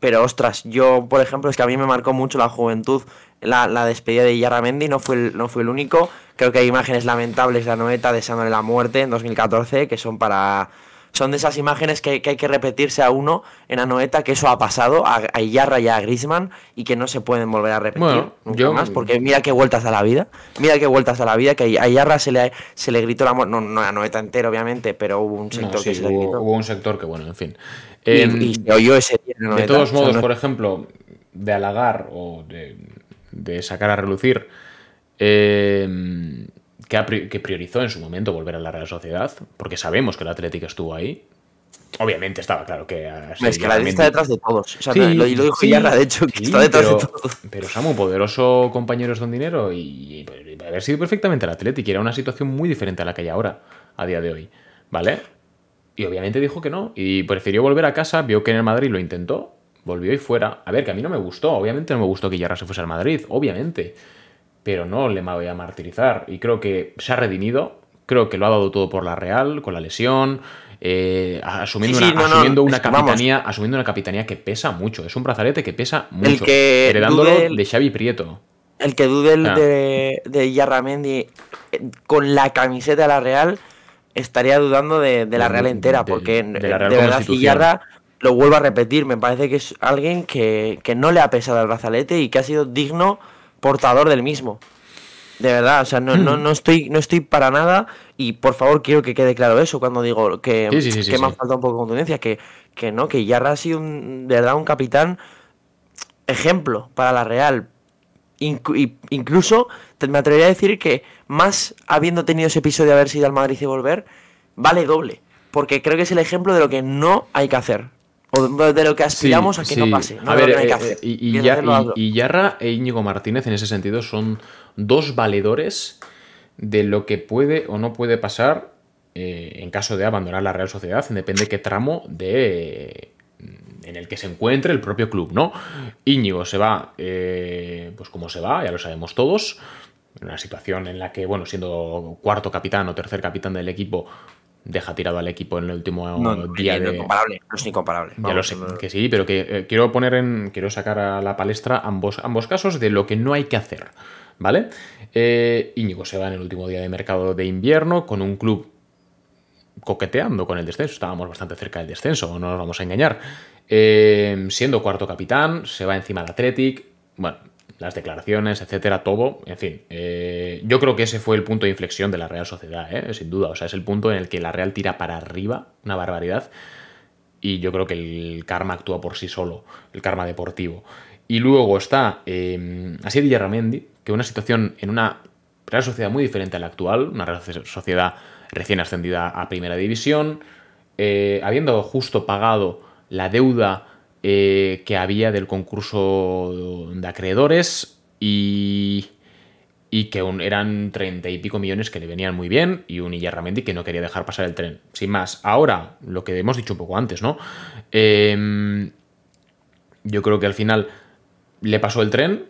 pero ostras, yo, por ejemplo, es que a mí me marcó mucho la juventud, la, la despedida de Mendy, no fue, no fue el único. Creo que hay imágenes lamentables de Anoeta deseándole la muerte en 2014 que son para son de esas imágenes que, hay que repetirse a uno en Anoeta, que eso ha pasado a, a Iyarra y a Grisman y que no se pueden volver a repetir más, porque mira qué vueltas a la vida, mira qué vueltas a la vida, que a Iyarra se le, se le gritó la muerte, no, a Anoeta entero obviamente, pero hubo un sector que se le gritó. Hubo un sector que, bueno, en fin. y, em, se oyó ese día De todos modos, por ejemplo, de halagar o de, de sacar a relucir. Eh, que, priorizó en su momento volver a la Real Sociedad, porque sabemos que el Atlético estuvo ahí. Obviamente estaba claro que... Eh, es que la está detrás de todos. lo, dijo de hecho, que está detrás de todos. Pero Samu, poderoso compañeros don dinero y, y, haber sido perfectamente el Atlético. Era una situación muy diferente a la que hay ahora, a día de hoy. ¿Vale? Y obviamente dijo que no. Y prefirió volver a casa, vio que en el Madrid lo intentó, volvió y fuera. A ver, que a mí no me gustó. Obviamente no me gustó que Villarra se fuese al Madrid, obviamente pero no le voy a martirizar. Y creo que se ha redimido, creo que lo ha dado todo por la Real, con la lesión, eh, asumiendo, una, asumiendo una capitanía, asumiendo una capitanía que pesa mucho. Es un brazalete que pesa mucho. El que heredándolo de Xavi Prieto. El que dude el ah. de, de Yarramendi eh, con la camiseta de la Real estaría dudando de, la Real entera, porque de, eh, verdad lo vuelvo a repetir, me parece que es alguien que, que no le ha pesado el brazalete y que ha sido digno portador del mismo. De verdad, o sea, no, no, no, estoy, no estoy para nada y por favor quiero que quede claro eso cuando digo que, me ha faltado un poco de contundencia, que, que no, que Yarra ha sido un, de verdad un capitán ejemplo para la Real. incluso me atrevería a decir que más habiendo tenido ese episodio de haber sido al Madrid y volver, vale doble, porque creo que es el ejemplo de lo que no hay que hacer o de lo que aspiramos a que no pase. a ver, Y, Yarra e Íñigo Martínez en ese sentido son dos valedores de lo que puede o no puede pasar eh, en caso de abandonar la Real Sociedad, depende de qué tramo de en el que se encuentre el propio club, ¿no? Íñigo se va, eh, pues como se va, ya lo sabemos todos, en una situación en la que, bueno, siendo cuarto capitán o tercer capitán del equipo, deja tirado al equipo en el último día. No, de... incomparable, no es incomparable. Ya lo sé, que sí, pero que eh, quiero poner en. Quiero sacar a la palestra ambos, ambos casos de lo que no hay que hacer. ¿Vale? Eh, Íñigo se va en el último día de mercado de invierno con un club coqueteando con el descenso. Estábamos bastante cerca del descenso, no nos vamos a engañar. Eh, siendo cuarto capitán, se va encima de Athletic. Bueno, las declaraciones, etcétera, todo. En fin, eh, yo creo que ese fue el punto de inflexión de la Real Sociedad, eh, sin duda. O sea, es el punto en el que la Real tira para arriba, una barbaridad. Y yo creo que el karma actúa por sí solo, el karma deportivo. Y luego está eh, Asier que una situación en una Real Sociedad muy diferente a la actual, una Real Sociedad recién ascendida a Primera División, eh, habiendo justo pagado la deuda eh, que había del concurso de acreedores y, que eran treinta y pico millones que le venían muy bien y un Iyarramendi que no quería dejar pasar el tren. Sin más, ahora, lo que hemos dicho un poco antes, ¿no? Em, yo creo que al final le pasó el tren,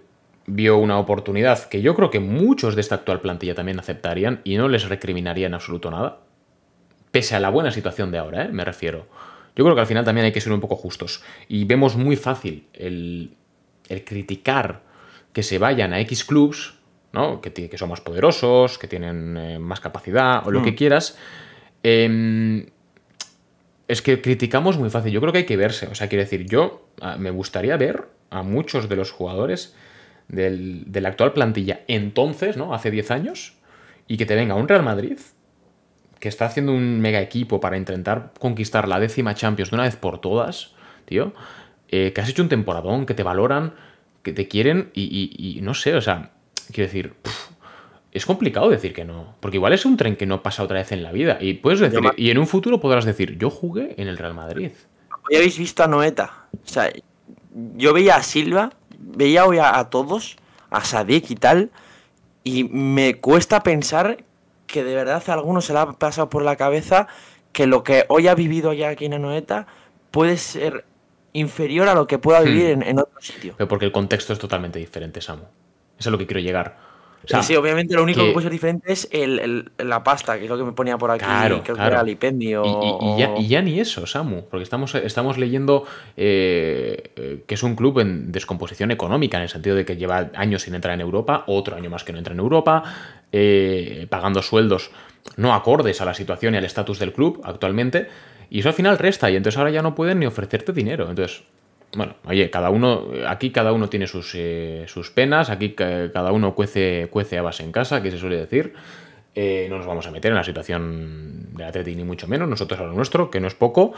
vio una oportunidad que yo creo que muchos de esta actual plantilla también aceptarían y no les recriminaría en absoluto nada. Pese a la buena situación de ahora, ¿eh? me refiero. Yo creo que al final también hay que ser un poco justos. Y vemos muy fácil el, criticar que se vayan a X clubs, ¿no? que, que son más poderosos, que tienen eh, más capacidad o lo que mm. quieras. Em, es que criticamos muy fácil. Yo creo que hay que verse. O sea, quiero decir, yo ah, me gustaría ver a muchos de los jugadores de la actual plantilla entonces, ¿no? Hace 10 años, y que te venga un Real Madrid que está haciendo un mega equipo para intentar conquistar la décima Champions de una vez por todas, tío, eh, que has hecho un temporadón, que te valoran, que te quieren y, no sé, o sea, quiero decir, es complicado decir que no, porque igual es un tren que no pasa otra vez en la vida y y en un futuro podrás decir, yo jugué en el Real Madrid. Hoy habéis visto a Noeta, o sea, yo veía a Silva, veía hoy a, a todos, a Sadik y tal, y me cuesta pensar que de verdad a algunos se le ha pasado por la cabeza que lo que hoy ha vivido ya aquí en Anoeta puede ser inferior a lo que pueda vivir hmm. en, otro sitio. porque el contexto es totalmente diferente, Samu. Eso es a lo que quiero llegar. sí, sí, obviamente lo único que, puede ser diferente es la pasta, que es lo que me ponía por aquí, que era lipendio. Y, y, ya, ni eso, Samu, porque estamos, estamos leyendo eh, eh, que es un club en descomposición económica, en el sentido de que lleva años sin entrar en Europa, otro año más que no entra en Europa, eh, pagando sueldos no acordes a la situación y al estatus del club actualmente, y eso al final resta, y entonces ahora ya no pueden ni ofrecerte dinero. Entonces, bueno, oye, cada uno, aquí cada uno tiene sus, eh, sus penas, aquí cada uno cuece, cuece base en casa, que se suele decir. Eh, no nos vamos a meter en la situación de Atleti ni mucho menos, nosotros a lo nuestro, que no es poco.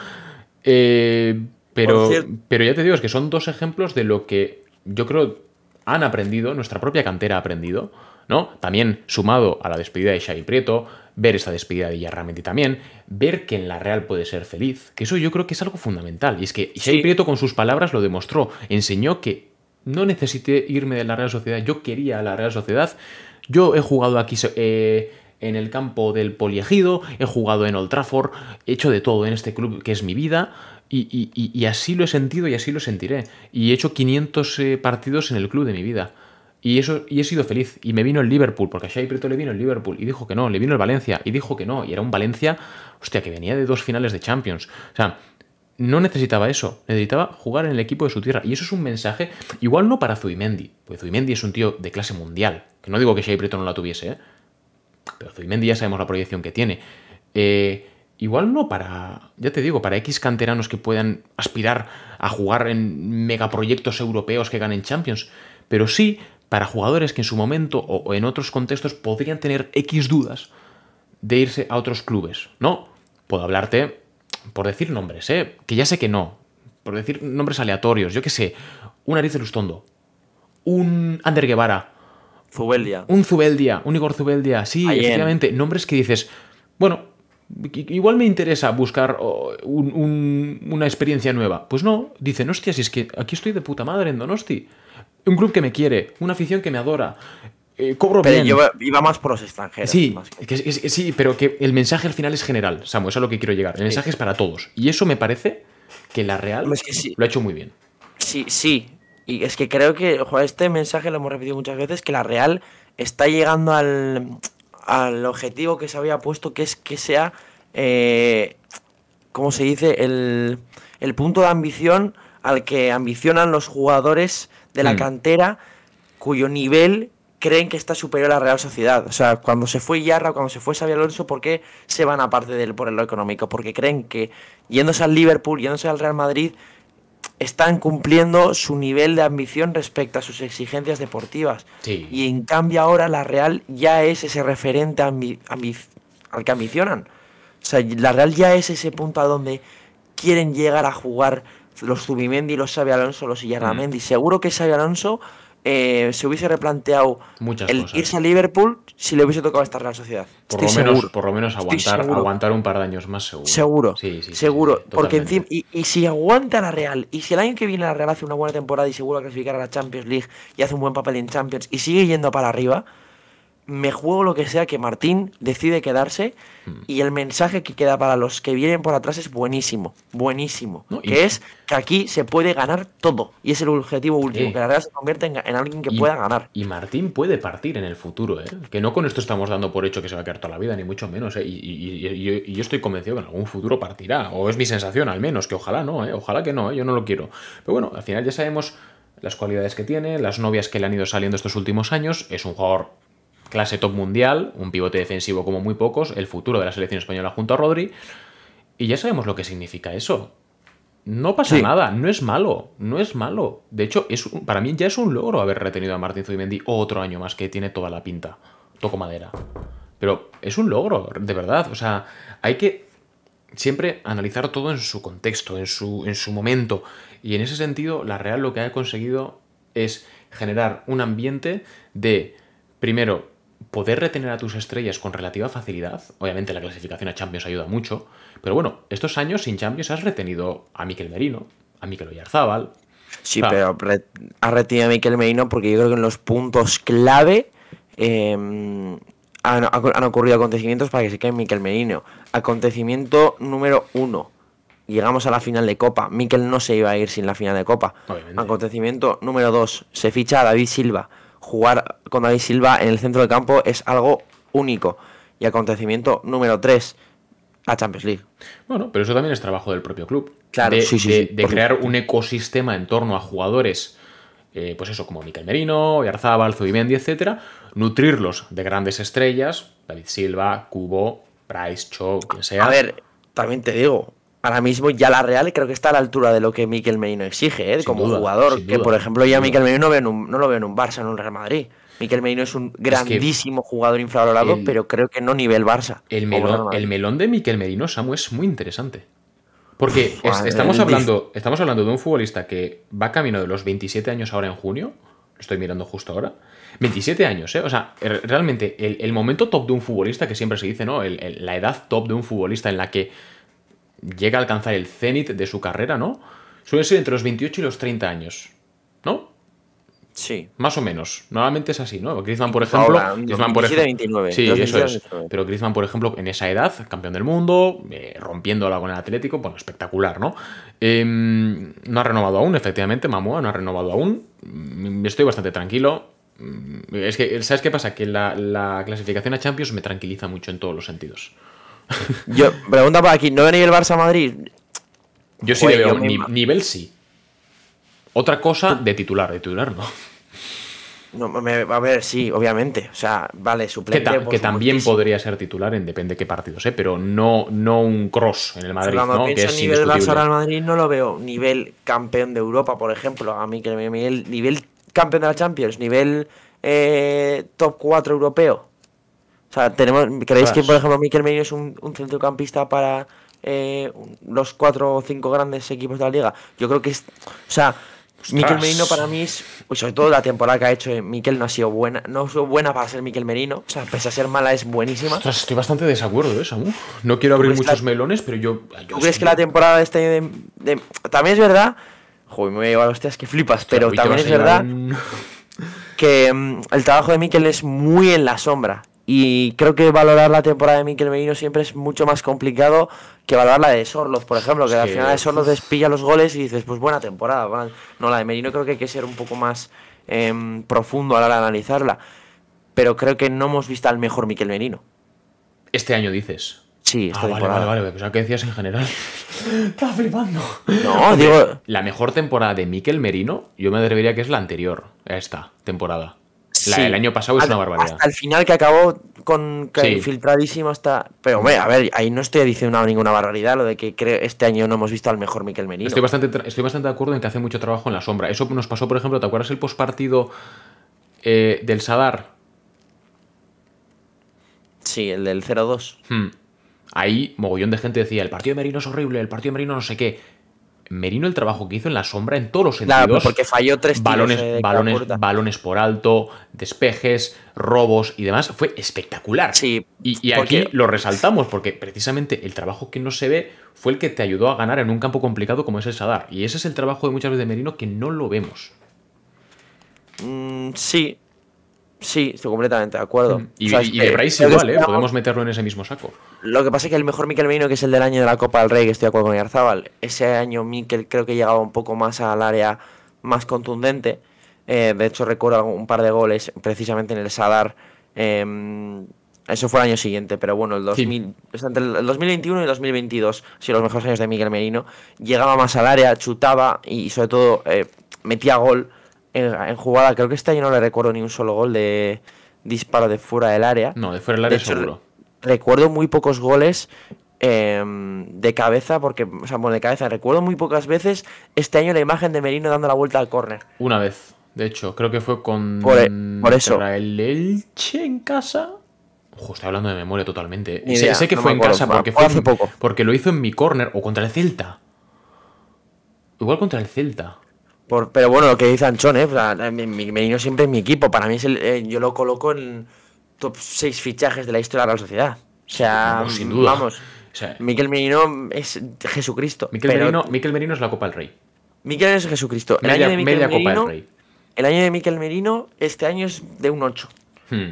pero, pero ya te digo, es que son dos ejemplos de lo que yo creo han aprendido, nuestra propia cantera ha aprendido, ¿no? También sumado a la despedida de Xavi Prieto, ver esta despedida de Yarramenti también, ver que en la Real puede ser feliz, que eso yo creo que es algo fundamental. Y es que Xavi Prieto con sus palabras lo demostró, enseñó que no necesité irme de la Real Sociedad, yo quería la Real Sociedad, yo he jugado aquí... Eh, en el campo del poliegido, he jugado en Old Trafford, he hecho de todo en este club que es mi vida, y, así lo he sentido y así lo sentiré. Y he hecho 500 eh, partidos en el club de mi vida. Y, eso, y he sido feliz. Y me vino el Liverpool, porque a Xavi Preto le vino el Liverpool. Y dijo que no. Le vino el Valencia. Y dijo que no. Y era un Valencia, hostia, que venía de dos finales de Champions. O sea, no necesitaba eso. Necesitaba jugar en el equipo de su tierra. Y eso es un mensaje, igual no para Zubimendi. Porque Zubimendi es un tío de clase mundial. Que no digo que Xavi Preto no la tuviese, ¿eh? Pero Zubimendi ya sabemos la proyección que tiene. Eh, igual no para, ya te digo, para X canteranos que puedan aspirar a jugar en megaproyectos europeos que ganen Champions, pero sí para jugadores que en su momento o en otros contextos podrían tener X dudas de irse a otros clubes, ¿no? Puedo hablarte, por decir nombres, ¿eh? que ya sé que no, por decir nombres aleatorios, yo qué sé, un Ariz Lustondo, un Ander Guevara, Zubeldia. Un Zubeldia, un Igor Zubeldia, sí, efectivamente, nombres que dices, bueno, igual me interesa buscar una experiencia nueva. Pues no, dicen, hostia, si es que aquí estoy de puta madre en Donosti un club que me quiere, una afición que me adora. Eh, cobro pero bien. yo iba más por los extranjeros. Sí, sí, pero que el mensaje al final es general, Samu, eso es a lo que quiero llegar. El mensaje es para todos. Y eso me parece que la Real lo ha hecho muy bien. Sí, sí. Y es que creo que este mensaje lo hemos repetido muchas veces, que la Real está llegando al, al objetivo que se había puesto, que es que sea, eh, ¿cómo se dice?, el, el punto de ambición al que ambicionan los jugadores de la mm. cantera cuyo nivel creen que está superior a la Real Sociedad. O sea, cuando se fue Yarra o cuando se fue Xavi Alonso, ¿por qué se van aparte de él por lo económico? Porque creen que yéndose al Liverpool, yéndose al Real Madrid, están cumpliendo su nivel de ambición respecto a sus exigencias deportivas. Y en cambio ahora la Real ya es ese referente al que ambicionan. O sea, la Real ya es ese punto a donde quieren llegar a jugar los Zubimendi, los sabe Alonso, los Illarramendi. Mm. Seguro que sabe Alonso eh, se hubiese replanteado el irse a Liverpool si le hubiese tocado estar en la Sociedad. Por, lo, menos, por lo menos aguantar, aguantar un par de años más seguro. Seguro, sí, seguro. porque encima, y, si aguanta la Real, y si el año que viene la Real hace una buena temporada y seguro clasificar a la Champions League y hace un buen papel en Champions y sigue yendo para arriba, me juego lo que sea que Martín decide quedarse mm. y el mensaje que queda para los que vienen por atrás es buenísimo, buenísimo. que es que aquí se puede ganar todo y es el objetivo último, que la verdad se convierta en, alguien que pueda ganar. Y Martín puede partir en el futuro, ¿eh? que no con esto estamos dando por hecho que se va a quedar toda la vida, ni mucho menos. ¿eh? Y, yo estoy convencido que en algún futuro partirá, o es mi sensación al menos, que ojalá no, ¿eh? ojalá que no, ¿eh? yo no lo quiero. Pero bueno, al final ya sabemos las cualidades que tiene, las novias que le han ido saliendo estos últimos años, es un jugador clase top mundial, un pivote defensivo como muy pocos, el futuro de la selección española junto a Rodri. Y ya sabemos lo que significa eso. No pasa nada, no es malo, no es malo. De hecho, es para mí ya es un logro haber retenido a Martín Zubimendi otro año más, que tiene toda la pinta. Toco madera. Pero es un logro, de verdad. O sea, hay que siempre analizar todo en su contexto, en su, en su momento. Y en ese sentido, la Real lo que ha conseguido es generar un ambiente de, primero, poder retener a tus estrellas con relativa facilidad. Obviamente la clasificación a Champions ayuda mucho, pero bueno, estos años sin Champions has retenido a Miquel Merino, a Miquel Oyarzábal. Sí, pero ha retenido a Miquel Merino porque yo creo que en los puntos clave em, han, ocurrido acontecimientos para que se quede Miquel Merino. Acontecimiento número uno. Llegamos a la final de Copa. Miquel no se iba a ir sin la final de Copa. Acontecimiento número dos. Se ficha a David Silva jugar con David Silva en el centro del campo es algo único. Y acontecimiento número 3 a Champions League. Bueno, pero eso también es trabajo del propio club. Claro, de, crear un ecosistema en torno a jugadores, eh, pues eso, como Miquel Merino, Yarzábal, Zubimendi, etcétera, nutrirlos de grandes estrellas, David Silva, Cubo, Price, Cho, quien sea. A ver, también te digo, ahora mismo ya la Real creo que está a la altura de lo que Miquel Merino exige, ¿eh? como jugador. Que por ejemplo ya Miquel Merino no, no, lo veo en un Barça, en un Real Madrid. Miquel Merino es un grandísimo jugador infravalorado, pero creo que no nivel Barça. El melón, el melón de Miquel Merino, Samu, es muy interesante. Porque estamos, hablando, estamos hablando de un futbolista que va camino de los 27 años ahora en junio. Lo estoy mirando justo ahora. 27 años, ¿eh? O sea, er, realmente el, momento top de un futbolista, que siempre se dice, ¿no? la edad top de un futbolista en la que llega a alcanzar el cenit de su carrera, ¿no? Suele ser entre los 28 y los 30 años, ¿no? Sí. Más o menos. Normalmente es así, ¿no? Griezmann, por ejemplo. Ahora, por ejemplo Sí, eso es. Pero Griezmann, por ejemplo, en esa edad, campeón del mundo, eh, rompiendo la con el Atlético, bueno, espectacular, ¿no? Em, no ha renovado aún, efectivamente, Mamua no ha renovado aún. Mm, estoy bastante tranquilo. Mm, es que, ¿sabes qué pasa? Que la, la clasificación a Champions me tranquiliza mucho en todos los sentidos. Yo, pregunta para aquí, ¿no venía el Barça Madrid? Yo sí le pues veo. nivel sí. Otra cosa de titular, de titular no. No, me, a ver, sí, obviamente. O sea, vale, suplente. Que, también podría ser titular en depende de qué partido sea, pero no, no un cross en el Madrid. ¿no? que nivel Barça al Madrid no lo veo. Nivel campeón de Europa, por ejemplo. A mí que nivel, nivel campeón de la Champions, nivel eh, top 4 europeo. O sea, tenemos, ¿creéis que, por ejemplo, Miquel Merino es un, centrocampista para eh, los cuatro o cinco grandes equipos de la liga? Yo creo que es. O sea, Miquel Merino para mí es. sobre todo la temporada que ha hecho eh, Miquel no ha sido buena. No ha buena para ser Miquel Merino. O sea, pese a ser mala, es buenísima. estoy bastante desacuerdo ¿eh? No quiero abrir muchos melones, pero yo. ¿Tú crees que la temporada de este año de, También es verdad. Joder, me voy a llevar hostias que flipas, pero también es verdad. que mm, el trabajo de Miquel es muy en la sombra. Y creo que valorar la temporada de Miquel Merino siempre es mucho más complicado que valorar la de Sorloz, por ejemplo, que al final de Sorloz despilla los goles y dices, pues buena temporada. no, la de Merino creo que hay que ser un poco más em, profundo a la hora de analizarla. Pero creo que no hemos visto al mejor Miquel Merino. Este año dices. Sí, esta ah, temporada. Vale, vale, vale. Pensaba que decías en general. Estaba flipando. No, digo. La mejor temporada de Miquel Merino, yo me atrevería que es la anterior, a esta temporada sí. año pasado es una barbaridad. Hasta final que acabó con que hasta. Pero, a ver, ahí no estoy diciendo ninguna barbaridad lo de que este año no hemos visto al mejor Miquel Merino. Estoy bastante, estoy bastante de acuerdo en que hace mucho trabajo en la sombra. Eso nos pasó, por ejemplo, ¿te acuerdas el postpartido eh, del Sadar? Sí, el del 0-2. Hmm. Ahí, mogollón de gente decía: el partido de Merino es horrible, el partido de Merino no sé qué. Merino el trabajo que hizo en la sombra en todos los sentidos. Pues porque falló tres balones, eh, balones, balones por alto, despejes, robos y demás. Fue espectacular. Sí. Y, aquí lo resaltamos porque precisamente el trabajo que no se ve fue el que te ayudó a ganar en un campo complicado como es el Sadar. Y ese es el trabajo de muchas veces de Merino que no lo vemos. Mm, sí, Sí, estoy completamente de acuerdo. Mm. Y, de igual, ¿eh? Podemos meterlo en ese mismo saco. Lo que pasa es que el mejor Miquel Merino, que es el del año de la Copa del Rey, que estoy de acuerdo con Yarzábal, ese año Miquel creo que llegaba un poco más al área más contundente. Eh, de hecho, recuerdo un par de goles precisamente en el Sadar. Em, eso fue el año siguiente, pero bueno, el entre el 2021 y el 2022, si los mejores años de Miguel Merino. Llegaba más al área, chutaba y sobre todo eh, metía gol en, jugada, creo que este año no le recuerdo ni un solo gol de disparo de fuera del área. No, de fuera del área seguro. Recuerdo muy pocos goles em, de cabeza, porque, o sea, bueno, de cabeza, recuerdo muy pocas veces este año la imagen de Merino dando la vuelta al córner. Una vez, de hecho, creo que fue con. Por, el, eso. el Elche en casa. Ojo, estoy hablando de memoria totalmente. Sé, que fue en casa porque fue hace poco. Porque lo hizo en mi córner, o contra el Celta. Igual contra el Celta pero bueno, lo que dice Anchón, ¿eh? Merino siempre es mi equipo. Para mí es eh, yo lo coloco en top 6 fichajes de la historia de la Sociedad. O sea, vamos. Mm, Miquel Merino es Jesucristo. Miquel, Merino, es la Copa del Rey. Miquel es Jesucristo. El año de Miquel Merino, El año de Merino, este año es de un 8. Hmm.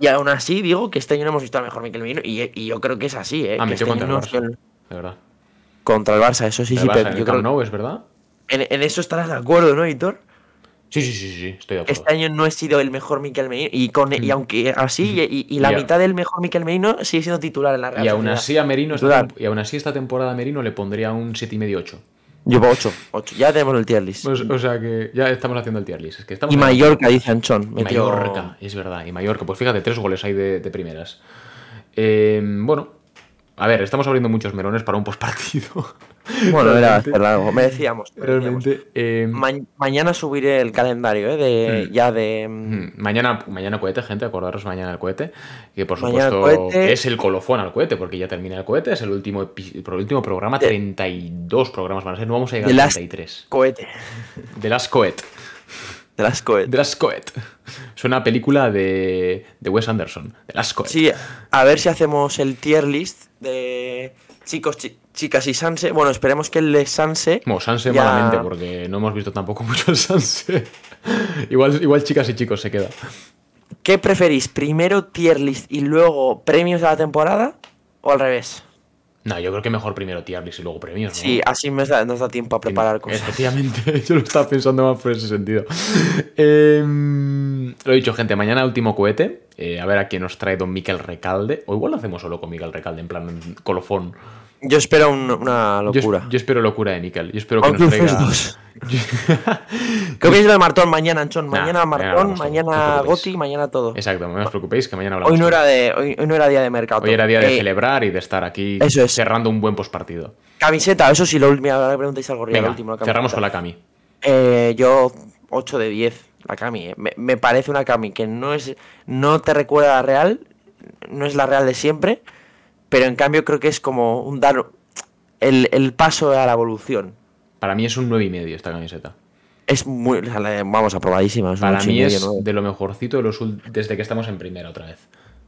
Y aún así digo que este año no hemos visto a mejor Miquel Merino. Y, yo creo que es así, ¿eh? Ah, este contra el Barça. De verdad. Contra el Barça, eso sí, sí. pero es verdad. En, eso estarás de acuerdo, ¿no, Editor? Sí, sí, sí, sí, estoy de acuerdo. Este año no he sido el mejor Miquel Merino. Y, e, mm. aunque así, mm-hmm. y, la mitad del mejor Miquel Merino sigue siendo titular en la Real Y aún así a Merino y aún así esta temporada a Merino le pondría un 7,5-8. Llevo 8, 8. Ya tenemos el tier list. Pues, o sea que ya estamos haciendo el tier list. Es que estamos y Mallorca, dice Anchón. Mallorca, es verdad. Y Mallorca. Pues fíjate, tres goles hay de, primeras. Eh, bueno, a ver, estamos abriendo muchos melones para un postpartido. Bueno, era hacer Me decíamos. Eh, mañana subiré el calendario, ¿eh? De, hmm. Ya de. Mm, hmm. Mañana, mañana cohete, gente, acordaros mañana el cohete. Que por supuesto es el colofón al cohete, porque ya termina el cohete, es el último, el último programa, 32 programas van a ser, no vamos a llegar a 33. Cohete. De las cohete. The Last Es una película de, Wes Anderson. The Last Coet. Sí, a ver si hacemos el tier list de chicos, chicas y Sanse. Bueno, esperemos que el de Sanse. Bueno, Sanse malamente, porque no hemos visto tampoco mucho el Sanse. igual, igual chicas y chicos se queda. ¿Qué preferís? ¿Primero tier list y luego premios de la temporada? ¿O al revés? No, yo creo que mejor primero Tiarlis y luego premios. Sí, así nos da, tiempo a preparar cosas. Efectivamente, yo lo estaba pensando más por ese sentido. Em, lo he dicho, gente, mañana último cohete. Eh, a ver a quién nos trae don Miquel Recalde. O igual lo hacemos solo con Miquel Recalde, en plan colofón. Yo espero una locura. Yo, espero locura de Nickel. Yo espero que nos traiga... 2. ¿Qué opináis de Martón mañana, Anchón? Mañana Martón, mañana, Gotti Goti, mañana todo. Exacto, no os preocupéis que mañana hablamos. Hoy no era, hoy, no era día de mercado. Hoy era día de eh, celebrar y de estar aquí cerrando un buen postpartido. Camiseta, eso sí, lo mira, preguntáis algo Venga, último. cerramos con la Cami. Eh, yo 8 de 10, la Cami. Eh. Me, parece una Cami que no, es, no te recuerda la real, no es la real de siempre pero en cambio creo que es como un dar el, el paso a la evolución. Para mí es un 9,5 esta camiseta. Es muy, vamos, aprobadísima. Para mí es de lo mejorcito desde que estamos en primera otra vez.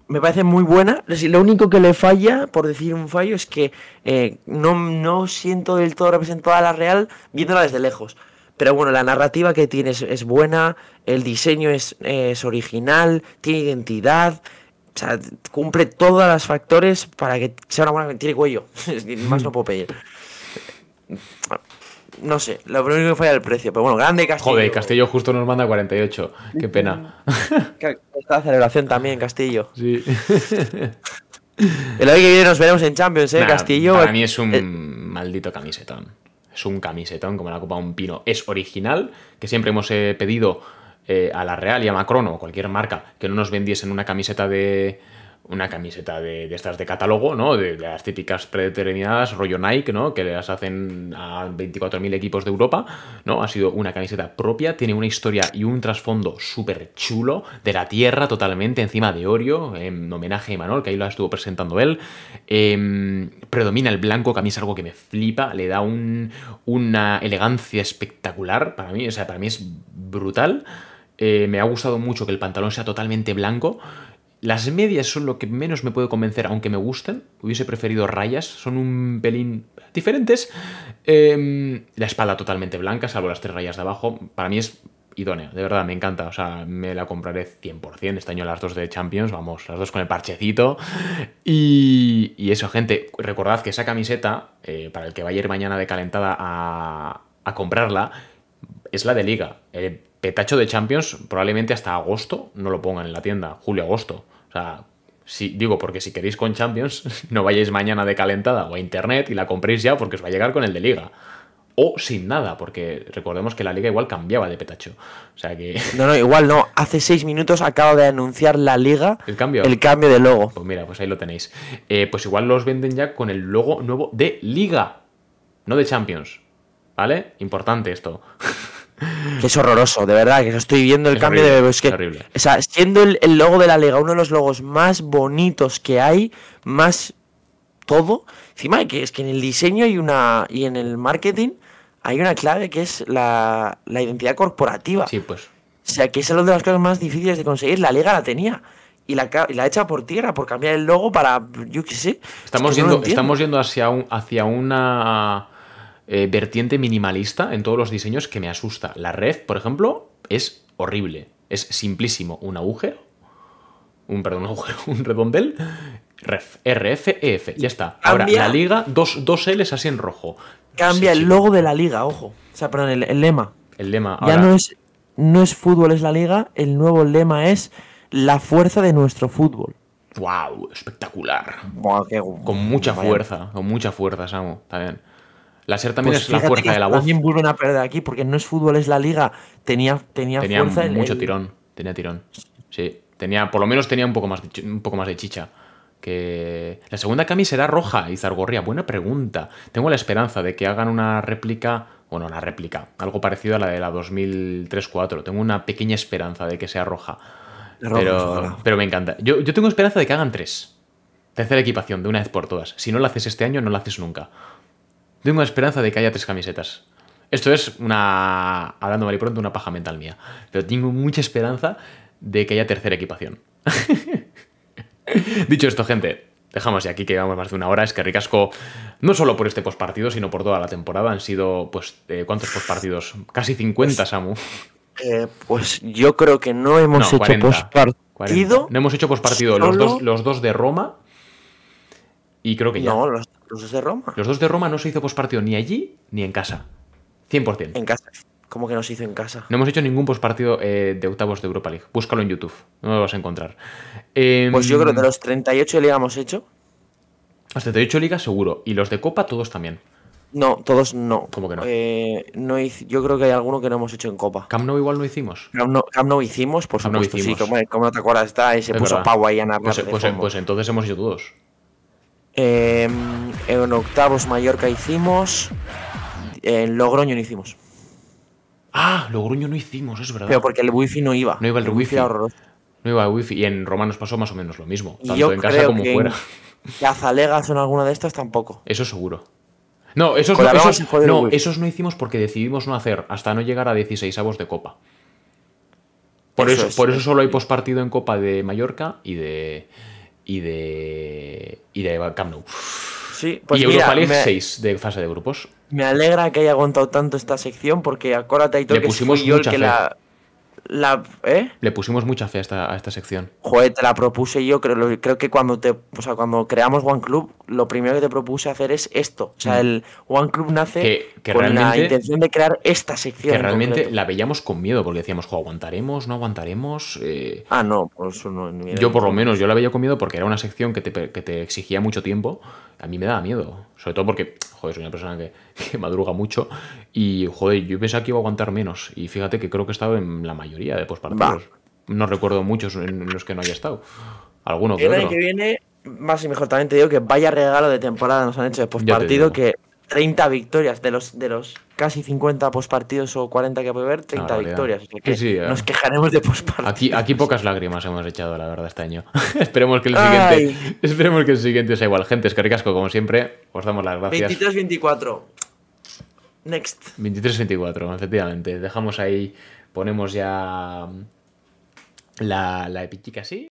Me parece muy buena. Lo único que le falla, por decir un fallo, es que eh, no, no siento del todo representada la Real viéndola desde lejos. Pero bueno, la narrativa que tiene es, buena, el diseño es, es original, tiene identidad, o sea, cumple todas las factores para que sea una buena. Tiene cuello. Más mm. no puedo pedir. No sé, lo primero que falla el precio, pero bueno, grande Castillo. Joder, Castillo justo nos manda 48. Qué mm. pena. Está celebración también, Castillo. Sí. El año que viene nos veremos en Champions, ¿eh, Castillo? Para mí es un eh, maldito camisetón. Es un camisetón como la Copa Un Pino. Es original, que siempre hemos eh, pedido eh, a la Real y a Macron o cualquier marca que no nos vendiesen una camiseta de una camiseta de, estas de catálogo, ¿no? De, las típicas predeterminadas, rollo Nike, ¿no? Que las hacen a 24.000 equipos de Europa, ¿no? Ha sido una camiseta propia, tiene una historia y un trasfondo súper chulo, de la tierra totalmente, encima de Orio, en homenaje a Emanuel que ahí lo estuvo presentando él. Em, predomina el blanco, que a mí es algo que me flipa, le da una elegancia espectacular para mí, o sea, para mí es brutal. Eh, me ha gustado mucho que el pantalón sea totalmente blanco. Las medias son lo que menos me puede convencer, aunque me gusten. Hubiese preferido rayas, son un pelín diferentes. Em, la espalda totalmente blanca, salvo las tres rayas de abajo. Para mí es idónea, de verdad, me encanta. O sea, me la compraré 100%. Este año las dos de Champions, vamos, las dos con el parchecito. Y, eso, gente, recordad que esa camiseta, eh, para el que vaya a ir mañana de calentada a, a comprarla, es la de liga. Eh, petacho de Champions probablemente hasta agosto no lo pongan en la tienda, julio-agosto. O sea, si, digo, porque si queréis con Champions, no vayáis mañana de calentada o a internet y la compréis ya porque os va a llegar con el de liga. O sin nada, porque recordemos que la liga igual cambiaba de petacho. O sea que. No, no, igual no. Hace seis minutos acaba de anunciar la liga. El cambio. El cambio de logo. Pues mira, pues ahí lo tenéis. Eh, pues igual los venden ya con el logo nuevo de liga. No de Champions. ¿Vale? Importante esto. Que es horroroso, de verdad, que estoy viendo el cambio de. Es que, o sea, siendo el, logo de la Liga uno de los logos más bonitos que hay, más todo. Encima que es que en el diseño y una. y en el marketing hay una clave que es la, identidad corporativa. Sí, pues. O sea, que es una de las cosas más difíciles de conseguir. La Liga la tenía. Y la, la echa por tierra, por cambiar el logo para. Yo qué sé. Estamos, yendo, estamos yendo hacia, un, hacia una eh, vertiente minimalista en todos los diseños que me asusta. La red, por ejemplo, es horrible. Es simplísimo. Un agujero. Un, perdón, un agujero, un redondel. Ref, e f ya está. Ahora, la liga, dos, dos L's así en rojo. Cambia el logo de la liga, ojo. O sea, perdón, el, lema. El lema. ya no es, no es fútbol, es la liga. El nuevo lema es la fuerza de nuestro fútbol. ¡Wow! Espectacular. Con mucha fuerza, con mucha fuerza, Samu, también. La SER también pues es la fuerza de la voz. vuelven a perder aquí porque no es fútbol, es la liga. Tenía, tenía, mucho tirón. Tenía tirón. Sí. Tenía, por lo menos tenía un poco más, un poco más de chicha. Que... La segunda cami será roja, y Buena pregunta. Tengo la esperanza de que hagan una réplica, bueno, una réplica, algo parecido a la de la 2003-4. Tengo una pequeña esperanza de que sea roja. pero, me encanta. Yo, yo tengo esperanza de que hagan tres. Tercera equipación, de una vez por todas. Si no la haces este año, no la haces nunca. Tengo esperanza de que haya tres camisetas. Esto es una, hablando mal y pronto, una paja mental mía. Pero tengo mucha esperanza de que haya tercera equipación. Dicho esto, gente, dejamos ya aquí que llevamos más de una hora. Es que ricasco, no solo por este postpartido, sino por toda la temporada. Han sido, pues, eh, ¿cuántos postpartidos? Casi 50, pues, Samu. Eh, pues yo creo que no hemos hecho postpartido. No hemos hecho postpartido. Los, dos, los dos de Roma. Y creo que ya. No, los los dos de Roma. Los dos de Roma no se hizo postpartido ni allí ni en casa. 100%. En casa. ¿Cómo que no se hizo en casa? No hemos hecho ningún postpartido eh, de octavos de Europa League. Búscalo en YouTube. No lo vas a encontrar. Em, pues yo creo que de los 38 ligas hemos hecho. Los 38 ligas seguro. Y los de Copa todos también. No, todos no. ¿Cómo que no? Eh, yo creo que hay alguno que no hemos hecho en Copa. Camp Nou igual no hicimos. Camp Nou, hicimos, por supuesto. No hicimos. Sí, como, no te acuerdas, está y se puso Pau ahí a narrar. Pues, pues, pues, entonces hemos hecho todos. Em, en octavos Mallorca hicimos. En Logroño no hicimos. Ah, Logroño no hicimos, es verdad. Pero porque el wifi no iba. No iba el, wifi. No iba el wifi. Y en Romanos pasó más o menos lo mismo. tanto en casa como fuera. Cazalegas o en alguna de estas tampoco. Eso seguro. No, esos, no, no, hicimos porque decidimos no hacer hasta no llegar a 16 avos de copa. Por eso, por eso solo hay pospartido en Copa de Mallorca y de, y de, y de Camp Nou. Sí, pues y Europa League 6 de fase de grupos. Me alegra que haya aguantado tanto esta sección porque acuérdate que fui yo el que la ¿eh? Le pusimos mucha fe a esta, sección. Joder, te la propuse yo, creo, creo que cuando te, cuando creamos One Club, lo primero que te propuse hacer es esto. O sea, mm. el One Club nace con la intención de crear esta sección. Que realmente la veíamos con miedo, porque decíamos, jo, aguantaremos, no aguantaremos. Eh, ah, no, por no. Yo por lo menos, yo la veía con miedo porque era una sección que te, que te exigía mucho tiempo a mí me daba miedo. Sobre todo porque, joder, soy una persona que, madruga mucho y, joder, yo pensaba que iba a aguantar menos. Y fíjate que creo que he estado en la mayoría de postpartidos. No recuerdo muchos en los que no haya estado. Alguno que El año que viene, más y mejor, también te digo que vaya regalo de temporada nos han hecho de postpartido que 30 victorias de los, de los casi 50 pospartidos o 40 que puede haber, 30 ah, victorias. nos quejaremos de pospartidos Aquí, pocas lágrimas hemos echado, la verdad, este año. esperemos, que el siguiente, esperemos que el siguiente sea igual. Gente, es como siempre, os damos las gracias. 23-24. Next. 23-24, efectivamente. Dejamos ahí, ponemos ya la, la epichica así.